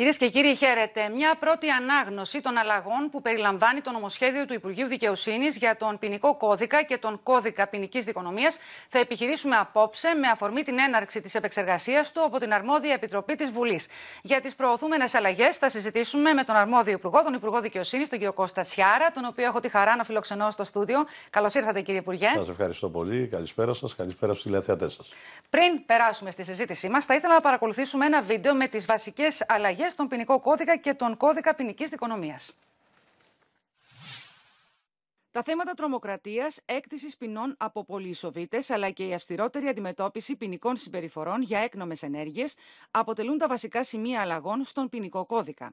Κυρίες και κύριοι, χαίρετε. Μια πρώτη ανάγνωση των αλλαγών που περιλαμβάνει το νομοσχέδιο του Υπουργείου Δικαιοσύνης για τον ποινικό κώδικα και τον κώδικα ποινικής δικονομίας θα επιχειρήσουμε απόψε με αφορμή την έναρξη της επεξεργασίας του από την αρμόδια Επιτροπή της Βουλής. Για τις προωθούμενες αλλαγές θα συζητήσουμε με τον αρμόδιο Υπουργό, τον Υπουργό Δικαιοσύνης, τον κύριο Κώστα Τσιάρα, τον οποίο έχω τη χαρά να φιλοξενώ στο στούντιο. Καλώς ήρθατε, κύριε Υπουργέ. Σας ευχαριστώ πολύ. Καλησπέρα σας. Καλησπέρα στους τηλεθεατές σας. Πριν περάσουμε στη συζήτησή μας, θα ήθελα να παρακολουθήσουμε ένα βίντεο με τις βασικές αλλαγές στον ποινικό κώδικα και τον κώδικα ποινικής δικονομίας. Τα θέματα τρομοκρατίας, έκτηση ποινών από πολυισοβήτε, αλλά και η αυστηρότερη αντιμετώπιση ποινικών συμπεριφορών για έκνομες ενέργειες αποτελούν τα βασικά σημεία αλλαγών στον ποινικό κώδικα.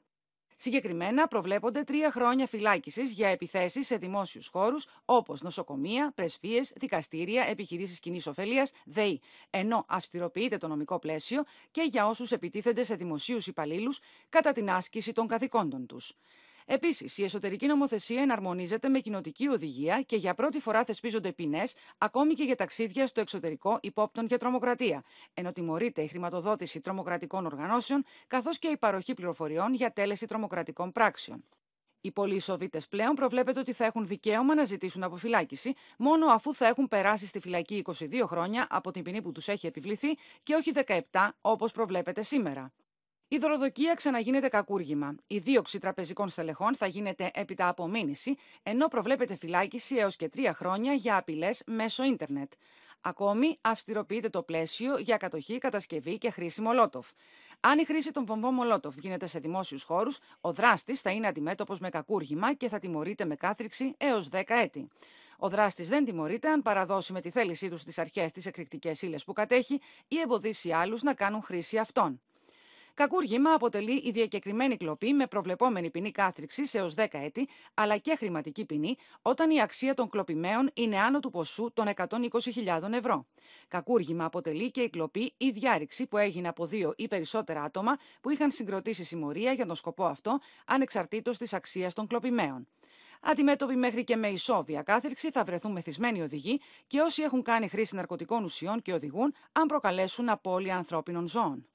Συγκεκριμένα προβλέπονται τρία χρόνια φυλάκισης για επιθέσεις σε δημόσιους χώρους όπως νοσοκομεία, πρεσβείες, δικαστήρια, επιχειρήσεις κοινής ωφελίας, ΔΕΗ. Ενώ αυστηροποιείται το νομικό πλαίσιο και για όσους επιτίθενται σε δημοσίους υπαλλήλους κατά την άσκηση των καθηκόντων τους. Επίσης, η εσωτερική νομοθεσία εναρμονίζεται με κοινοτική οδηγία και για πρώτη φορά θεσπίζονται ποινές ακόμη και για ταξίδια στο εξωτερικό υπόπτων για τρομοκρατία, ενώ τιμωρείται η χρηματοδότηση τρομοκρατικών οργανώσεων καθώς και η παροχή πληροφοριών για τέλεση τρομοκρατικών πράξεων. Οι πολυεισοβήτε πλέον προβλέπεται ότι θα έχουν δικαίωμα να ζητήσουν αποφυλάκηση μόνο αφού θα έχουν περάσει στη φυλακή 22 χρόνια από την ποινή που τους έχει επιβληθεί και όχι 17 όπως προβλέπεται σήμερα. Η δωροδοκία ξαναγίνεται κακούργημα. Η δίωξη τραπεζικών στελεχών θα γίνεται έπειτα από μήνυση, ενώ προβλέπεται φυλάκιση έως και τρία χρόνια για απειλές μέσω ίντερνετ. Ακόμη, αυστηροποιείται το πλαίσιο για κατοχή, κατασκευή και χρήση μολότοφ. Αν η χρήση των βομβών μολότοφ γίνεται σε δημόσιους χώρους, ο δράστης θα είναι αντιμέτωπος με κακούργημα και θα τιμωρείται με κάθριξη έως 10 έτη. Ο δράστης δεν τιμωρείται αν παραδώσει με τη θέλησή του στις αρχές τις εκρηκτικές ύλες που κατέχει ή εμποδίσει άλλους να κάνουν χρήση αυτών. Κακούργημα αποτελεί η διακεκριμένη κλοπή με προβλεπόμενη ποινή κάθριξη έως 10 έτη, αλλά και χρηματική ποινή, όταν η αξία των κλοπημαίων είναι άνω του ποσού των 120.000 ευρώ. Κακούργημα αποτελεί και η κλοπή ή διάρρηξη που έγινε από δύο ή περισσότερα άτομα που είχαν συγκροτήσει συμμορία για τον σκοπό αυτό, ανεξαρτήτως της αξίας των κλοπημαίων. Αντιμέτωποι μέχρι και με ισόβια κάθριξη θα βρεθούν μεθυσμένοι οδηγοί και όσοι έχουν κάνει χρήση ναρκωτικών ουσιών και οδηγούν αν προκαλέσουν απώλεια ανθρώπινων ζώων.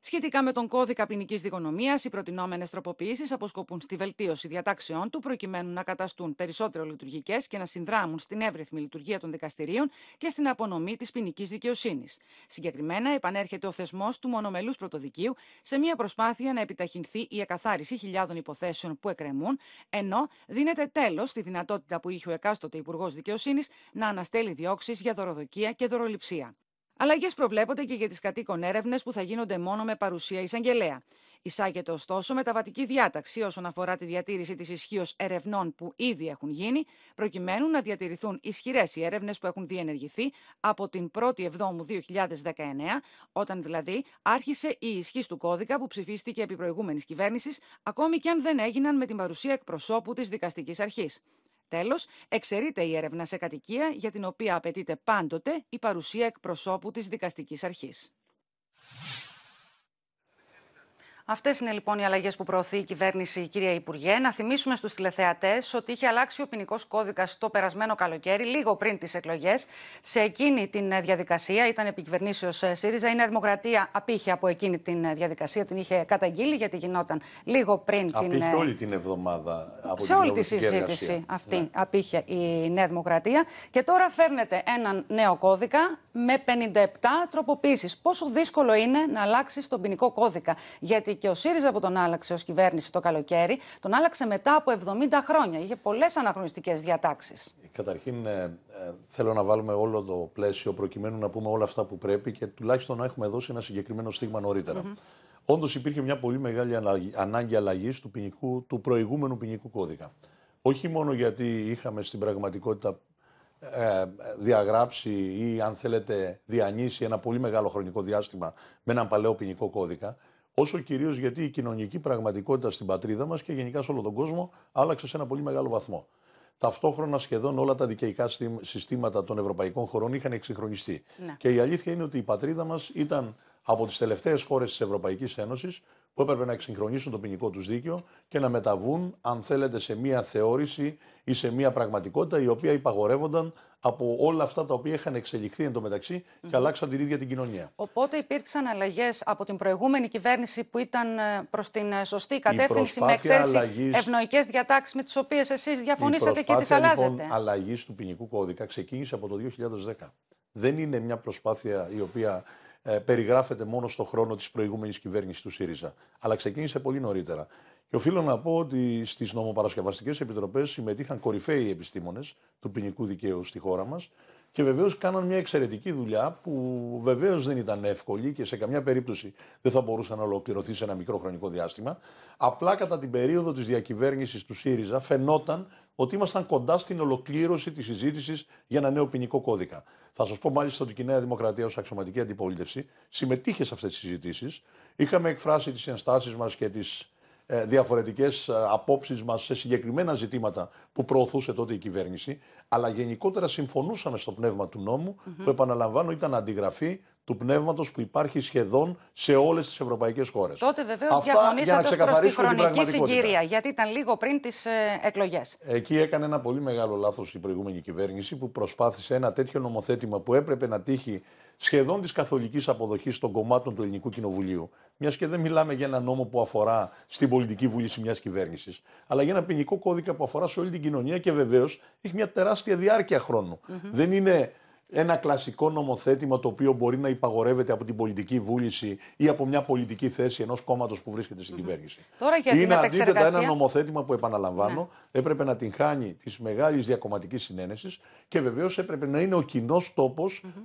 Σχετικά με τον κώδικα ποινικής δικονομίας, οι προτινόμενες τροποποιήσεις αποσκοπούν στη βελτίωση διατάξεών του, προκειμένου να καταστούν περισσότερο λειτουργικές και να συνδράμουν στην εύρυθμη λειτουργία των δικαστηρίων και στην απονομή της ποινικής δικαιοσύνης. Συγκεκριμένα, επανέρχεται ο θεσμός του μονομελούς πρωτοδικίου σε μια προσπάθεια να επιταχυνθεί η εκαθάριση χιλιάδων υποθέσεων που εκκρεμούν, ενώ δίνεται τέλος στη δυνατότητα που είχε ο εκάστοτε Υπουργός Δικαιοσύνης να αναστέλει διώξεις για δωροδοκία και δωροληψία. Αλλαγές προβλέπονται και για τις κατοίκων έρευνες που θα γίνονται μόνο με παρουσία εισαγγελέα. Εισάγεται ωστόσο μεταβατική διάταξη όσον αφορά τη διατήρηση της ισχύως ερευνών που ήδη έχουν γίνει, προκειμένου να διατηρηθούν ισχυρές οι έρευνες που έχουν διενεργηθεί από την 1η Εβδόμου 2019, όταν δηλαδή άρχισε η ισχύ του κώδικα που ψηφίστηκε επί προηγούμενης κυβέρνησης, ακόμη και αν δεν έγιναν με την παρουσία εκπροσώπου της δικαστικής αρχής. Τέλος, εξαιρείται η έρευνα σε κατοικία για την οποία απαιτείται πάντοτε η παρουσία εκπροσώπου της δικαστικής αρχής. Αυτές είναι λοιπόν οι αλλαγές που προωθεί η κυβέρνηση, κυρία Υπουργέ. Να θυμίσουμε στους τηλεθεατές ότι είχε αλλάξει ο ποινικός κώδικας το περασμένο καλοκαίρι, λίγο πριν τις εκλογές. Σε εκείνη την διαδικασία, ήταν επικυβερνήσεως ε, ΣΥΡΙΖΑ, η Νέα Δημοκρατία απήχε από εκείνη την ε, διαδικασία, την είχε καταγγείλει γιατί γινόταν λίγο πριν απήχε την. Απήχε ε, όλη την εβδομάδα από Σε την όλη τη συζήτηση εργασία. αυτή ναι. απήχε η Νέα Δημοκρατία. Και τώρα φέρνεται έναν νέο κώδικα με 57 τροποποίησεις. Πόσο δύσκολο είναι να αλλάξεις τον ποινικό κώδικα. Γιατί και ο ΣΥΡΙΖΑ που τον άλλαξε ως κυβέρνηση το καλοκαίρι, τον άλλαξε μετά από 70 χρόνια. Είχε πολλές αναχρονιστικές διατάξεις. Καταρχήν, ε, ε, θέλω να βάλουμε όλο το πλαίσιο προκειμένου να πούμε όλα αυτά που πρέπει και τουλάχιστον να έχουμε δώσει ένα συγκεκριμένο στίγμα νωρίτερα. Mm-hmm. Όντως υπήρχε μια πολύ μεγάλη ανάγκη αλλαγής του, του προηγούμενου ποινικού κώδικα. Όχι μόνο γιατί είχαμε στην πραγματικότητα ε, ε, διαγράψει ή αν θέλετε διανύσει ένα πολύ μεγάλο χρονικό διάστημα με έναν παλαιό ποινικό κώδικα, όσο κυρίως γιατί η κοινωνική πραγματικότητα στην πατρίδα μας και γενικά σε όλο τον κόσμο άλλαξε σε ένα πολύ μεγάλο βαθμό. Ταυτόχρονα σχεδόν όλα τα δικαιϊκά συστήματα των ευρωπαϊκών χωρών είχαν εξυγχρονιστεί. Ναι. Και η αλήθεια είναι ότι η πατρίδα μας ήταν από τις τελευταίες χώρες της Ευρωπαϊκής Ένωσης που έπρεπε να εξυγχρονίσουν το ποινικό τους δίκαιο και να μεταβούν, αν θέλετε, σε μία θεώρηση ή σε μία πραγματικότητα η οποία υπαγορεύονταν από όλα αυτά τα οποία είχαν εξελιχθεί εντωμεταξύ μεταξύ και αλλάξαν την ίδια την κοινωνία. Οπότε υπήρξαν αλλαγές από την προηγούμενη κυβέρνηση που ήταν ε, προς την ε, σωστή κατεύθυνση με εξαίρεση ευνοϊκές διατάξεις με τις οποίες εσείς διαφωνήσατε και τις λοιπόν, αλλάζετε. Η λοιπόν, αλλαγής του ποινικού κώδικα ξεκίνησε από το 2010. Δεν είναι μια προσπάθεια η οποία ε, περιγράφεται μόνο στο χρόνο της προηγούμενης κυβέρνησης του ΣΥΡΙΖΑ. Αλλά ξεκίνησε πολύ νωρίτερα. Και οφείλω να πω ότι στις νομοπαρασκευαστικές επιτροπές συμμετείχαν κορυφαίοι επιστήμονες του ποινικού δικαίου στη χώρα μας. Και βεβαίως κάναν μια εξαιρετική δουλειά που βεβαίως δεν ήταν εύκολη και σε καμιά περίπτωση δεν θα μπορούσε να ολοκληρωθεί σε ένα μικρό χρονικό διάστημα. Απλά κατά την περίοδο της διακυβέρνησης του ΣΥΡΙΖΑ φαινόταν ότι ήμασταν κοντά στην ολοκλήρωση της συζήτησης για ένα νέο ποινικό κώδικα. Θα σας πω μάλιστα ότι η Νέα Δημοκρατία ως αξιωματική αντιπολίτευση συμμετείχε σε αυτές τις συζητήσεις. Είχαμε εκφράσει τις ενστάσεις μας και τις ε, διαφορετικές ε, απόψεις μας σε συγκεκριμένα ζητήματα που προωθούσε τότε η κυβέρνηση. Αλλά γενικότερα συμφωνούσαμε στο πνεύμα του νομου που επαναλαμβάνω ήταν αντιγραφή του πνεύματος που υπάρχει σχεδόν σε όλες τις ευρωπαϊκές χώρες. Τότε βεβαίως διαφωνήσατε για να προς τη χρονική συγκύρια, γιατί ήταν λίγο πριν τις ε, εκλογές. Εκεί έκανε ένα πολύ μεγάλο λάθος η προηγούμενη κυβέρνηση που προσπάθησε ένα τέτοιο νομοθέτημα που έπρεπε να τύχει σχεδόν της καθολικής αποδοχής των κομμάτων του Ελληνικού Κοινοβουλίου. Μιας και δεν μιλάμε για ένα νόμο που αφορά στην πολιτική βούληση μιας κυβέρνησης, αλλά για ένα ποινικό κώδικα που αφορά σε όλη την κοινωνία και βεβαίως έχει μια τεράστια διάρκεια Δεν είναι ένα κλασικό νομοθέτημα το οποίο μπορεί να υπαγορεύεται από την πολιτική βούληση ή από μια πολιτική θέση ενός κόμματος που βρίσκεται στην κυβέρνηση. Τώρα για Είναι αντίθετα ένα νομοθέτημα που, επαναλαμβάνω, ναι. έπρεπε να την χάνει της μεγάλης διακομματικής συνένεσης και βεβαίως έπρεπε να είναι ο κοινός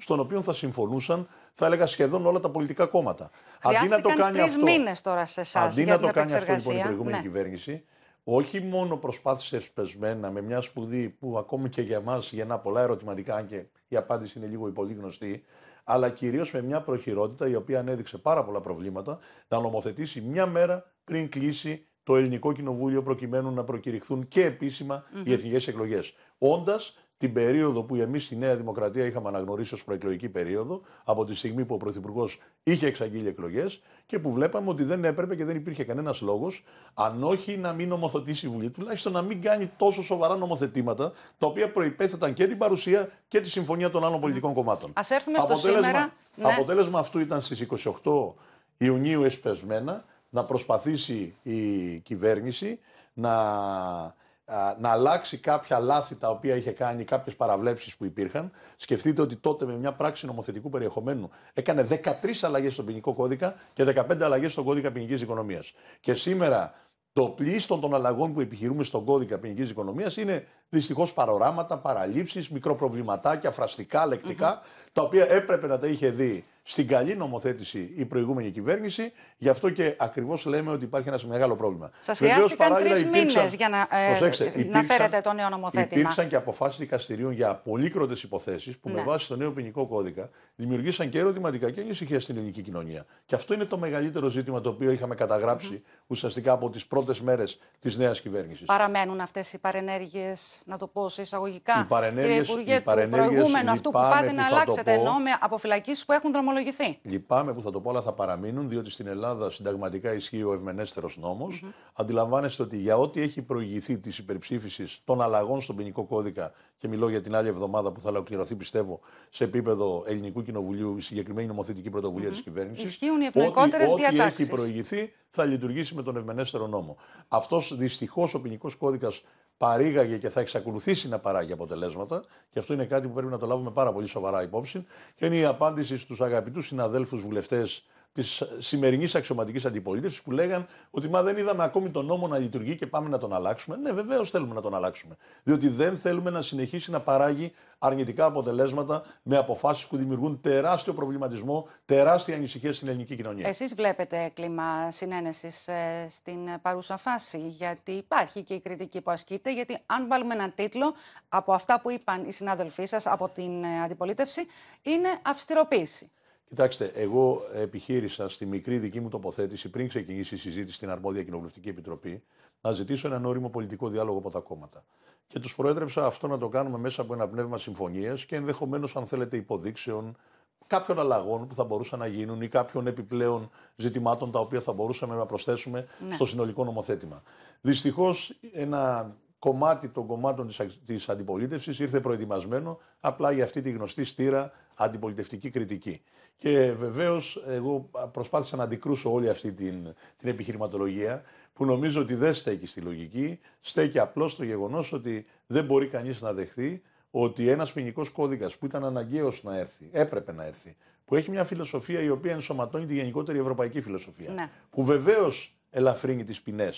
στον οποίο θα συμφωνούσαν, θα έλεγα, σχεδόν όλα τα πολιτικά κόμματα. Χρειάστηκαν αντί να το κάνει αυτό. τώρα σε Αντί να το κάνει αυτό λοιπόν η προηγούμενη ναι. κυβέρνηση, όχι μόνο προσπάθησες σπεσμένα με μια σπουδή που ακόμη και για μας γεννά πολλά ερωτηματικά, αν και η απάντηση είναι λίγο πολύ γνωστή, αλλά κυρίως με μια προχειρότητα η οποία ανέδειξε πάρα πολλά προβλήματα, να νομοθετήσει μια μέρα πριν κλείσει το ελληνικό κοινοβούλιο προκειμένου να προκηρυχθούν και επισημα mm οι εθνικές εκλογές. Όντας την περίοδο που εμείς η Νέα Δημοκρατία είχαμε αναγνωρίσει ως προεκλογική περίοδο, από τη στιγμή που ο Πρωθυπουργός είχε εξαγγείλει εκλογές και που βλέπαμε ότι δεν έπρεπε και δεν υπήρχε κανένας λόγος, αν όχι να μην νομοθετήσει η Βουλή, τουλάχιστον να μην κάνει τόσο σοβαρά νομοθετήματα, τα οποία προπέθεταν και την παρουσία και τη συμφωνία των άλλων πολιτικών κομμάτων. Ας έρθουμε στο αποτέλεσμα, σήμερα. Ναι. Αποτέλεσμα αυτού ήταν στις 28 Ιουνίου εσπεσμένα να προσπαθήσει η κυβέρνηση να να αλλάξει κάποια λάθη τα οποία είχε κάνει, κάποιες παραβλέψεις που υπήρχαν. Σκεφτείτε ότι τότε με μια πράξη νομοθετικού περιεχομένου έκανε 13 αλλαγές στον ποινικό κώδικα και 15 αλλαγές στον κώδικα ποινικής οικονομίας. Και σήμερα το πλήστον των αλλαγών που επιχειρούμε στον κώδικα ποινικής οικονομίας είναι δυστυχώς παροράματα, παραλήψεις, μικροπροβληματάκια, φραστικά, τα οποία έπρεπε να τα είχε δει στην καλή νομοθέτηση η προηγούμενη κυβέρνηση. Γι' αυτό και ακριβώς λέμε ότι υπάρχει ένας μεγάλο πρόβλημα. Σας χρειάστηκαν τρει μήνες για να, ε, προσέξτε, υπήρξαν, να φέρετε το νέο νομοθέτημα. Υπήρξαν και αποφάσεις δικαστηρίων για απολύκρωτε υποθέσεις που ναι. με βάση το νέο ποινικό κώδικα δημιουργήσαν και ερωτηματικά και ανησυχία στην ελληνική κοινωνία. Και αυτό είναι το μεγαλύτερο ζήτημα το οποίο είχαμε καταγράψει mm-hmm. ουσιαστικά από τις πρώτες μέρες της νέας κυβέρνησης. Παραμένουν αυτές οι παρενέργειες, να το πω σε εισαγωγικά. Οι παρενέργειες. του οι παρενέργειες, το προηγούμενο που πάτε να αλλάξετε. Ενώ με αποφυλακίσεις που έχουν δρομολογήσει. Λυπάμαι που θα το πω, αλλά θα παραμείνουν, διότι στην Ελλάδα συνταγματικά ισχύει ο ευμενέστερος νόμος. Mm-hmm. Αντιλαμβάνεστε ότι για ό,τι έχει προηγηθεί της υπερψήφισης των αλλαγών στον ποινικό κώδικα, και μιλώ για την άλλη εβδομάδα που θα ολοκληρωθεί, πιστεύω, σε επίπεδο ελληνικού κοινοβουλίου, η συγκεκριμένη νομοθετική πρωτοβουλία mm-hmm. της κυβέρνησης. Ισχύουν οι ευνοϊκότερε διατάξει. Ό,τι έχει προηγηθεί θα λειτουργήσει με τον ευμενέστερο νόμο. Αυτός δυστυχώς ο ποινικός κώδικας παρήγαγε και θα εξακολουθήσει να παράγει αποτελέσματα και αυτό είναι κάτι που πρέπει να το λάβουμε πάρα πολύ σοβαρά υπόψη και είναι η απάντηση στους αγαπητούς συναδέλφους βουλευτές της σημερινής αξιωματικής αντιπολίτευσης που λέγαν ότι μα δεν είδαμε ακόμη τον νόμο να λειτουργεί και πάμε να τον αλλάξουμε. Ναι, βεβαίως θέλουμε να τον αλλάξουμε. Διότι δεν θέλουμε να συνεχίσει να παράγει αρνητικά αποτελέσματα με αποφάσεις που δημιουργούν τεράστιο προβληματισμό, τεράστια ανησυχία στην ελληνική κοινωνία. Εσείς βλέπετε κλίμα συνένεσης ε, στην παρούσα φάση, γιατί υπάρχει και η κριτική που ασκείται. Γιατί αν βάλουμε έναν τίτλο από αυτά που είπαν οι συνάδελφοί σας από την ε, αντιπολίτευση, είναι αυστηροποίηση. Κοιτάξτε, εγώ επιχείρησα στη μικρή δική μου τοποθέτηση πριν ξεκινήσει η συζήτηση στην αρμόδια κοινοβουλευτική επιτροπή να ζητήσω έναν όριμο πολιτικό διάλογο από τα κόμματα. Και τους προέτρεψα αυτό να το κάνουμε μέσα από ένα πνεύμα συμφωνίας και ενδεχομένως, αν θέλετε, υποδείξεων κάποιων αλλαγών που θα μπορούσαν να γίνουν ή κάποιων επιπλέον ζητημάτων τα οποία θα μπορούσαμε να προσθέσουμε ναι. στο συνολικό νομοθέτημα. Δυστυχώς, ένα κομμάτι των κομμάτων της αντιπολίτευσης ήρθε προετοιμασμένο απλά για αυτή τη γνωστή στήρα αντιπολιτευτική κριτική. Και βεβαίως εγώ προσπάθησα να αντικρούσω όλη αυτή την, την επιχειρηματολογία που νομίζω ότι δεν στέκει στη λογική, στέκει απλώς στο γεγονός ότι δεν μπορεί κανείς να δεχθεί ότι ένας ποινικός κώδικας που ήταν αναγκαίος να έρθει, έπρεπε να έρθει, που έχει μια φιλοσοφία η οποία ενσωματώνει τη γενικότερη ευρωπαϊκή φιλοσοφία, ναι. που βεβαίως ελαφρύνει τις ποινές,